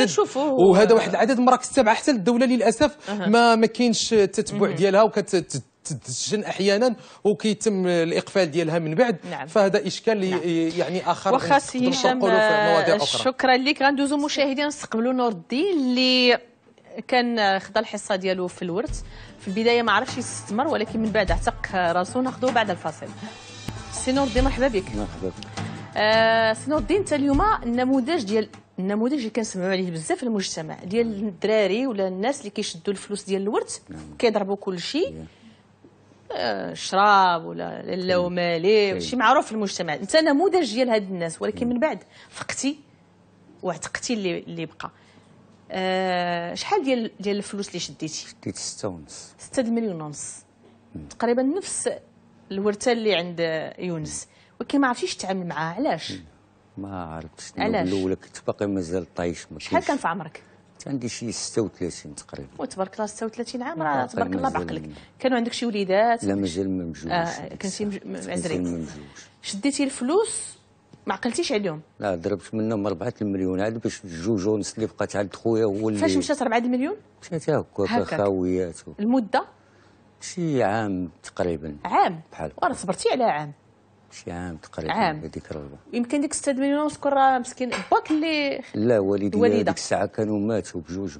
Speaker 3: وهذا واحد العدد مراكز تابعه حتى الدوله للاسف ما ما كاينش التتبع ديالها وكت تتسجن احيانا وكيتم الاقفال ديالها من بعد نعم. فهذا اشكال نعم. يعني اخر وخاص هشام شكرا
Speaker 1: لك غندوزو مشاهدينا نستقبلوا نور الدين اللي كان خدا الحصه ديالو في الورد في البدايه ما عرفش يستثمر ولكن من بعد اعتق راسو ناخذوه بعد الفاصل سي نور الدين مرحبا بك مرحبا آه سي نور الدين انت اليوم النموذج ديال النموذج اللي كنسمعوا عليه بزاف المجتمع ديال الدراري ولا الناس اللي كيشدوا الفلوس ديال الورد نعم. كيضربوا كل شيء yeah. شراب ولا لا وما شيء معروف في المجتمع انت نموذج ديال هاد الناس ولكن من بعد فقتي وعتقتي اللي اللي بقى آه، شحال ديال ديال الفلوس اللي شديتي شديت
Speaker 6: 6 ونص
Speaker 1: 6 مليون ونص تقريبا نفس الورثه اللي عند يونس ولكن ما عرفتيش تتعامل معاها علاش
Speaker 6: ما عرفتش علاش الاولى كنت باقي مازال طايش شحال كان في عمرك عندي شي 36 تقريبا
Speaker 1: وتبارك الله 36 عام راه تبارك الله بعقلك كانوا عندك شي وليدات لا مازال
Speaker 6: ما مجوج آه
Speaker 1: كنتي معزرين شديتي الفلوس ما عقلتيش عليهم
Speaker 6: لا ضربت منهم 4 المليون عاد باش جوج ونص اللي بقات عند خويا هو اللي فاش مشات 4 المليون مشات هكا خاويات المده شي عام تقريبا عام بحال
Speaker 1: وراه صبرتي على عام
Speaker 6: شي عام تقريبا عام بذكر
Speaker 1: يمكن ديك 6 مليون كون راه مسكين باك اللي
Speaker 6: لا والدي ديك الساعه كانوا ماتوا بجوج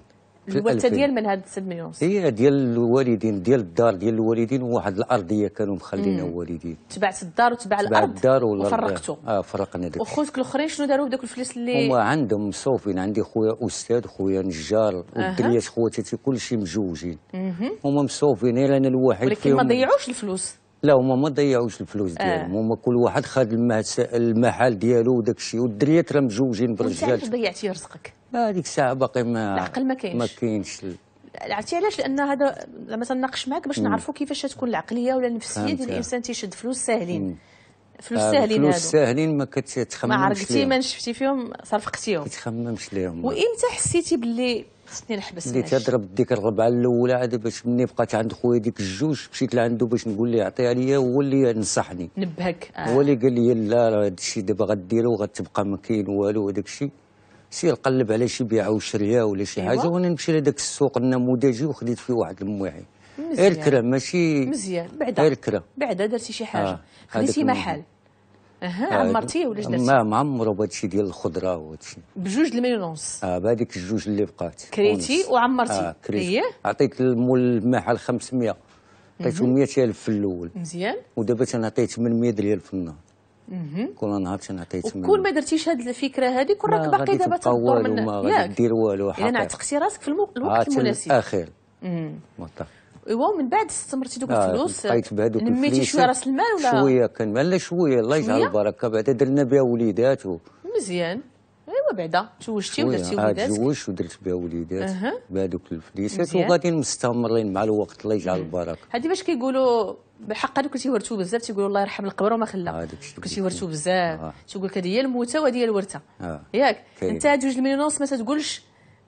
Speaker 6: الوالده ديال
Speaker 1: من هاد 6 مليون
Speaker 6: هي ديال الوالدين ديال الدار ديال الوالدين وواحد الارضيه كانوا مخلينها الوالدين
Speaker 1: تبعت الدار وتبع الارض
Speaker 6: الدار وفرقتوا اه فرقنا ديك وخوتك
Speaker 1: الاخرين شنو داروا بداك الفلوس اللي هما
Speaker 6: عندهم مصوفين عندي خويا استاذ خويا نجار والدريات خواتاتي كلشي مزوجين هما مصوفين غير انا الوحيد ولكن ما ضيعوش الفلوس لا هما ما ضيعوش الفلوس ديالهم آه. هما كل واحد خد المحل ديالو وداك الشيء والدريات راه مزوجين برجال علاش
Speaker 1: ضيعتي رزقك
Speaker 6: هذيك الساعه باقي ما العقل ما كاينش ما كاينش
Speaker 1: عرفتي علاش لان هذا لما تناقش معك باش نعرفوا كيفاش تكون العقليه ولا النفسيه ديال الانسان تيشد فلوس ساهلين فلوس آه ساهلين فلوس
Speaker 6: ساهلين ما كتخممش ما عرفتي ما
Speaker 1: نشفتي فيهم صرفقتيهم ما
Speaker 6: تخممش ليهم وامتى
Speaker 1: حسيتي باللي خصني نحبس بديت
Speaker 6: تضرب ديك الربعه الاولى عاد باش مني بقات عند خويا ديك الجوج مشيت لعندو باش نقول ليه عطيها ليا هو اللي نصحني نبهك آه. هو اللي قال لي لا راه هذا الشيء دابا غديرو غتبقى ما كاين والو وداك الشيء سير قلب على شي بيعه وشريه ولا شي حاجه أيوة. وانا نمشي لذاك السوق النموذجي وخديت فيه واحد المويعي غير كره ماشي مزيان بعدا غير كره
Speaker 1: بعدا درتي شي حاجه آه. خديتي محل اها آه، عمرتيه ولا جلبتيه؟ ما
Speaker 6: معمره بهادشي ديال الخضره وهادشي
Speaker 1: بجوج المليون ونص
Speaker 6: اه بهذيك الجوج اللي بقات كريتي وعمرتي اه كريتي إيه. عطيت المول المحل 500 عطيتو 100000 في الاول مزيان ودابا تنعطيه 800 ريال في النهار كل نهار تنعطي 800 وكل
Speaker 1: ما درتيش هذه الفكره هذه كون راك باقي دابا تنطور من ما
Speaker 6: دير والو حتى يعني عتقتي
Speaker 1: راسك في الوقت آه، المناسب الاخير ايوا من بعد استمرتي دوك آه، الفلوس بقيت
Speaker 6: بهذوك يعني الفلوس نميتي شويه راس المال ولا شويه كان مال لا شويه الله يجعل البركه بعدا درنا بها وليدات و...
Speaker 1: مزيان ايوا بعدا تزوجتي ودرتي وليداتك آه، تزوجت
Speaker 6: ودرت بها وليدات بهذوك الفليسات وغادي مستمرين مع الوقت الله يجعل البركه
Speaker 1: هذه باش كيقولوا بالحق هذوك تيورثوا بزاف تيقولوا الله يرحم القبر وما خلى آه، اللي تيورثوا بزاف تيقول لك هذه هي الموته وهذه هي الورثه ياك انت جوج المليون ونص ما تقولش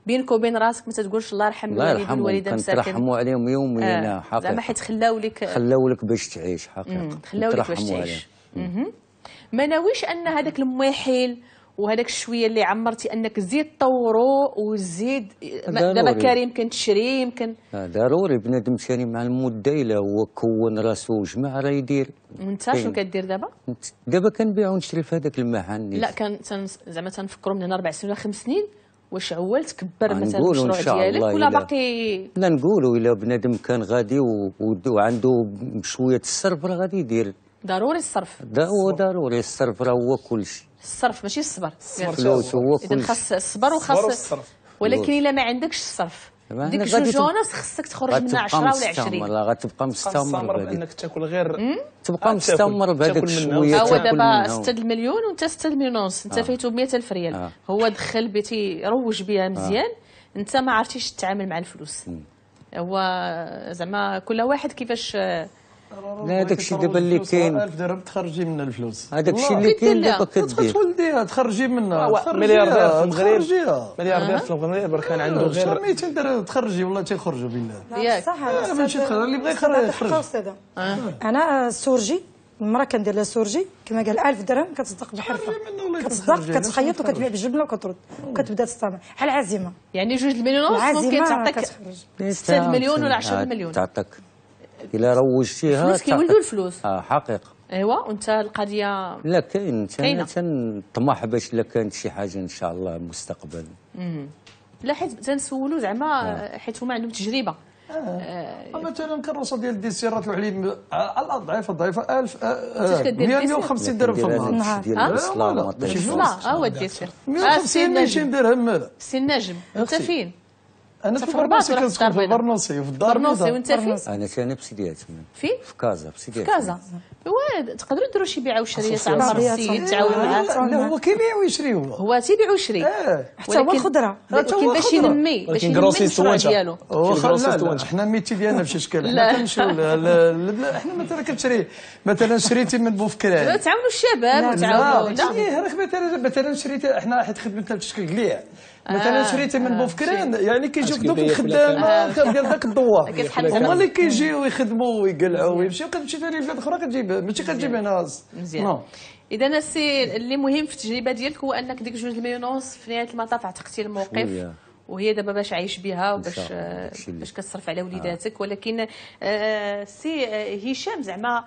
Speaker 1: بينك وبين راسك ما تقولش الله يرحم الوالدين الله مساكن ترحموا
Speaker 6: عليهم يوميا آه. حقيقه زعما حيت
Speaker 1: خلاو لك خلاو
Speaker 6: لك باش تعيش حقيقه خلاو لك باش تعيش
Speaker 1: ما ناويش ان هذاك المحيل وهذاك الشويه اللي عمرتي انك زيد طورو وزيد دابا كريم كان تشري يمكن
Speaker 6: آه، ضروري بنادم شاري مع المده الا هو كون راسو وجمع راه يدير
Speaker 1: وانت شنو كدير دابا؟
Speaker 6: دابا كنبيع ونشري في هذاك المحل لا
Speaker 1: كان زعما تنفكروا من هنا اربع سنين ولا خمس سنين واش عولت كبر مثلا المشروع ديالك ولا باقي
Speaker 6: لا نقولوا الا بنادم كان غادي وعنده شويه الصرف راه غادي يدير
Speaker 1: ضروري الصرف
Speaker 6: هو ضروري الصرف راه هو كل شيء
Speaker 1: الصرف ماشي الصبر الفلوس هو كل شيء خاص الصبر وخاص ولكن الا ما عندكش الصرف
Speaker 6: ديك جوج ونص
Speaker 1: خصك تخرج منها 10 ولا 20 لا
Speaker 6: غتبقى مستمر انك تاكل غير تبقى آه، مستمر بهذاك الشويه هو دابا 6
Speaker 1: المليون وانت 6 المليون ونص انت آه. فايتو 100000 ريال آه. هو دخل بيتي روج بها مزيان انت ما عرفتيش تتعامل مع الفلوس هو زعما كل واحد كيفاش لا داك
Speaker 4: الشيء دابا اللي كاين درهم تخرجي منها الفلوس هذاك الشيء اللي كاين دابا كتدير تخرجيها تخرجي منها ملياردير في المغرب ملياردير في المغرب كان عنده أه، غير 200 درهم تخرجي والله تيخرجوا بالله
Speaker 2: ماشي تخرج اللي بغى يخرج آه. انا سورجي المراه كندير لها سورجي كما قال 1000 درهم كتصدق بحرفه كتصدق كتخيط وكتبيع بجبنه وكترد وكتبدا تستمع بحال عزيمه
Speaker 1: يعني جوج المليون ونص ممكن تعطيك 6 مليون ولا 10 مليون
Speaker 6: تعطيك الا روجتيها الفلوس كيولدوا الفلوس اه حقيقه
Speaker 1: ايوا وانت القضيه لا
Speaker 6: كاين تنطمح باش لا كانت شي حاجه ان شاء الله مستقبلا
Speaker 1: لا حيت تنسولو زعما آه. حيت هما عندهم تجربه آه. آه. مثلا
Speaker 4: كروسه ديال الديسيرات الحليب على الضعيفه الضعيفه 1000 150 درهم في
Speaker 1: النهار ديال البصله اه هو الديسير 150 درهم مالا سي النجم انت فين انا في برنوسي كنسكن
Speaker 6: في برنوسي في
Speaker 1: الدار برنوسي وانت في
Speaker 6: انا انا بسيديات في في كازا بسيديات في كازا
Speaker 1: ايوا تقدروا ديروا شي بيعه وشريه تاع عمر السيد تعاون معاه لا هو كيبيع ويشري هو هو تيبيع ويشري حتى هو الخضره ولكن باش ينمي باش ينمي الشرع ديالو
Speaker 4: حنا ميتي ديالنا بشي شكل حنا كنمشيو حنا مثلا كنشري مثلا شريتي من بوفكران
Speaker 1: تعاونوا الشباب تعاونوا
Speaker 4: مثلا مثلا شريتي حنا حيت خدمتنا بشكل كليع مثلا آه. شريتي من آه. بوفكران يعني كيجيو دوك الخدامه ديال ذاك الضوار هما اللي كيجيو يخدموا ويقلعوا ويمشيو كتمشي ثاني لبلاد اخرى كتجيب ماشي كتجيب هنا مزيان نعم.
Speaker 1: اذا السي اللي مهم في التجربه ديالك هو انك ديك جوج المليون ونص في نهايه المطاف عتقتي الموقف وهي دابا باش عايش بها وباش باش كتصرف على آه. وليداتك ولكن السي سي هشام زعما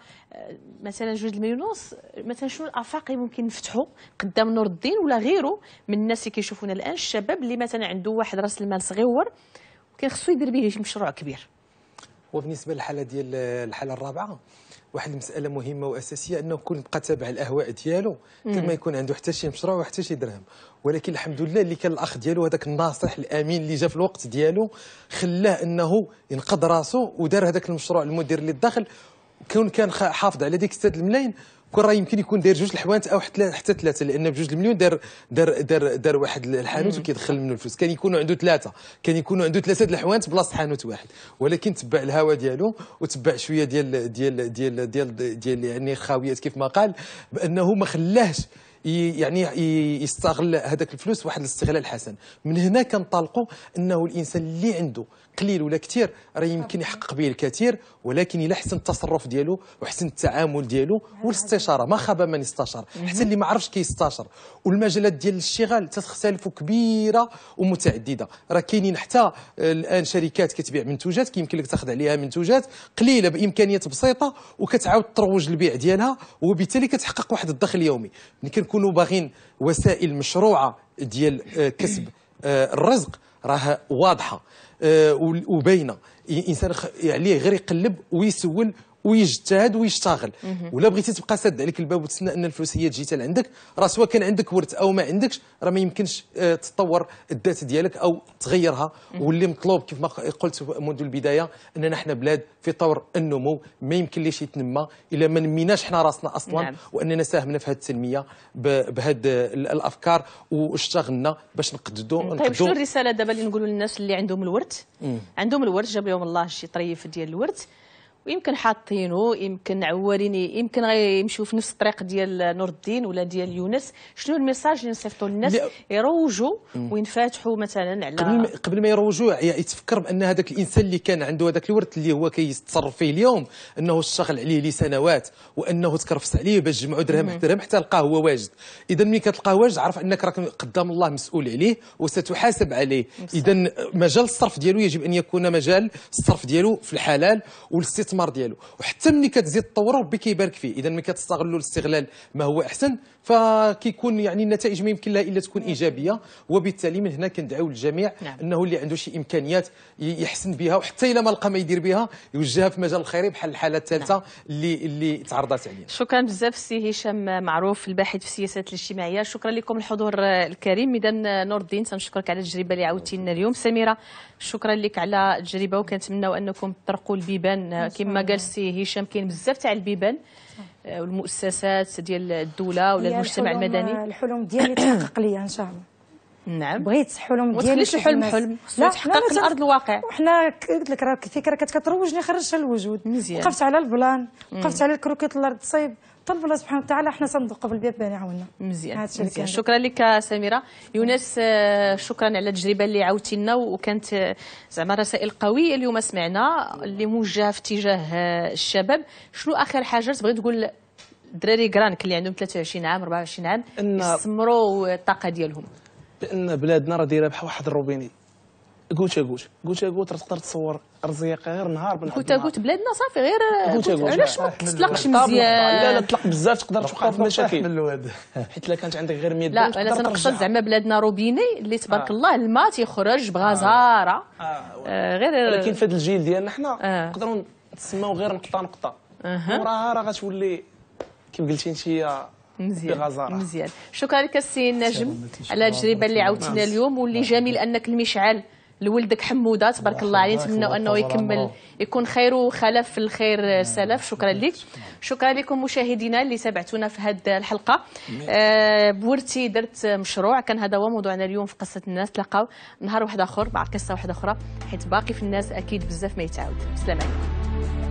Speaker 1: مثلا جوج المليون ونص مثلا شنو الافاق اللي ممكن نفتحوا قدام نور الدين ولا غيره من الناس اللي كيشوفونا الان الشباب اللي مثلا عنده واحد راس المال صغيور وكان خصو يدير به مشروع كبير
Speaker 3: وبالنسبه للحاله ديال الحاله الرابعه واحد المساله مهمه واساسيه انه يكون بقى تابع الاهواء ديالو كل ما يكون عنده حتى شي مشروع وحتى شي درهم ولكن الحمد لله اللي كان الاخ ديالو هذاك الناصح الامين اللي جا في الوقت ديالو خلاه انه ينقذ راسو ودار هذاك المشروع المدير للداخل كون كان حافظ على ديك 6 الملايين كون راه يمكن يكون داير جوج الحوانت او حتى حتى ثلاثه لان بجوج المليون دار دار دار دار واحد الحانوت وكيدخل منه الفلوس كان يكونوا عنده ثلاثه كان يكونوا عنده ثلاثه الحوانت بلاصه حانوت واحد ولكن تبع الهوى ديالو وتبع شويه ديال ديال ديال ديال, ديال يعني الخاويات كيف ما قال بانه ما خلاهش يعني يستغل هذاك الفلوس واحد الاستغلال حسن من هنا كنطلقوا انه الانسان اللي عنده قليل ولا كثير راه يمكن يحقق به الكثير ولكن الى حسن التصرف ديالو وحسن التعامل ديالو والاستشاره ما خاب من استشار حتى اللي ما عرفش كيستشار والمجالات ديال الاشتغال تختلف كبيره ومتعدده راه كاينين حتى آه، الان شركات كتبيع منتوجات كيمكن لك تاخذ عليها منتوجات قليله بامكانيات بسيطه وكتعاود تروج البيع ديالها وبالتالي كتحقق واحد الدخل اليومي ملي كنكونوا باغيين وسائل مشروعه ديال آه، كسب آه، الرزق راه واضحه آه، وباينه الانسان عليه يعني غير يقلب ويسول ويجتهد ويشتغل ولا بغيتي تبقى سد عليك الباب وتسنى ان الفلوس هي تجي عندك راه سواء كان عندك ورث او ما عندكش راه ما يمكنش آه، تطور الذات ديالك او تغيرها واللي مطلوب كيف ما قلت منذ البدايه اننا حنا بلاد في طور النمو ما يمكن ليش يتنمى الا ما نميناش حنا راسنا اصلا نعم. واننا ساهمنا في هذه التنميه بهذه الافكار واشتغلنا باش نقددوا طيب شنو
Speaker 1: الرساله دابا اللي نقولوا للناس اللي عندهم الورث عندهم الورث جاب لهم الله شي طريف ديال الورث ويمكن حاطينه يمكن عوالين يمكن غيمشيو في نفس الطريق ديال نور الدين ولا ديال يونس شنو الميساج اللي نصيفطوا للناس يروجوا وينفتحوا مثلا على قبل
Speaker 3: ما, قبل ما يروجوا يتفكر بان هذاك الانسان اللي كان عنده هذاك الورث اللي هو كيتصرف فيه اليوم انه اشتغل عليه لسنوات وانه تكرفس عليه باش جمعوا درهم حتى درهم حتى لقاه هو واجد اذا ملي كتلقاه واجد عرف انك راك قدام الله مسؤول عليه وستحاسب عليه اذا مجال الصرف ديالو يجب ان يكون مجال الصرف ديالو في الحلال والاستثمار الاستثمار ديالو وحتى ملي كتزيد تطوره ربي كيبارك فيه اذا ملي كتستغلوا الاستغلال ما هو احسن فكيكون يعني النتائج ما يمكن لها الا تكون ايجابيه وبالتالي من هنا كندعيو الجميع نعم. انه اللي عنده شي امكانيات يحسن بها وحتى الا ما لقى ما يدير بها يوجهها في مجال الخيري بحال الحاله الثالثه نعم. اللي اللي تعرضت عليها
Speaker 1: شكرا بزاف سي هشام معروف الباحث في السياسات الاجتماعيه شكرا لكم الحضور الكريم اذا نور الدين تنشكرك على التجربه اللي عاودتي لنا اليوم سميره شكرا لك على التجربه وكنتمنوا انكم تطرقوا البيبان كما قال سي هشام كاين بزاف تاع البيبان آه، والمؤسسات ديال الدوله ولا المجتمع المدني آه،
Speaker 2: الحلم ديالي تحقق ليا ان شاء الله نعم بغيت حلم لهم ديالك ما تخليش الحلم حلم لا تحقق في ارض الواقع وحنا قلت لك راه الفكره كانت كتروجني خرجتها للوجود مزيان وقفت على البلان وقفت على الكروكيت الارض تصيب طلب الله سبحانه وتعالى حنا صندوق بالباب بان يعاوننا مزيان مزيان شكرا
Speaker 1: لك سميره يونس آه، شكرا على التجربه اللي عاودتي لنا وكانت آه، زعما رسائل قويه اليوم سمعنا اللي موجهه في اتجاه آه، الشباب شنو اخر حاجه تبغي تقول الدراري كرانك اللي عندهم 23 عام 24 عام يستمروا الطاقه ديالهم
Speaker 5: بان بلادنا راه دايره بحال واحد الروبيني قوت قوت قوت قوت تقدر تصور رزيق غير نهار بنهار قوت قوت
Speaker 1: بلادنا صافي غير علاش ما تطلقش مزيان لا لا
Speaker 5: تطلق بزاف تقدر توقع في مشاكل حيت لا كانت عندك غير 100 درهم لا انا تنقصد زعما
Speaker 1: بلادنا روبيني اللي تبارك آه. الله الماء تيخرج بغزاره آه. آه. آه. غير ولكن في
Speaker 5: هذا الجيل ديالنا حنا آه. نقدروا نتسماو غير نقطه نقطه وراها راه غتولي كيف قلتي انت مزيان مزيان
Speaker 1: شكرا لك السي النجم على التجربه اللي عاودتنا نعم. اليوم واللي نعم. جميل انك المشعل لولدك حموده تبارك الله عليه نتمنى انه يكمل يكون خير وخلف في الخير نعم. سلف شكرا لك شكرا لكم مشاهدينا اللي تابعتونا في هذه الحلقه آه، بورتي درت مشروع كان هذا هو موضوعنا اليوم في قصه الناس تلقاو نهار واحد اخر مع قصه واحده اخرى حيت باقي في الناس اكيد بزاف ما يتعاود السلام
Speaker 6: عليكم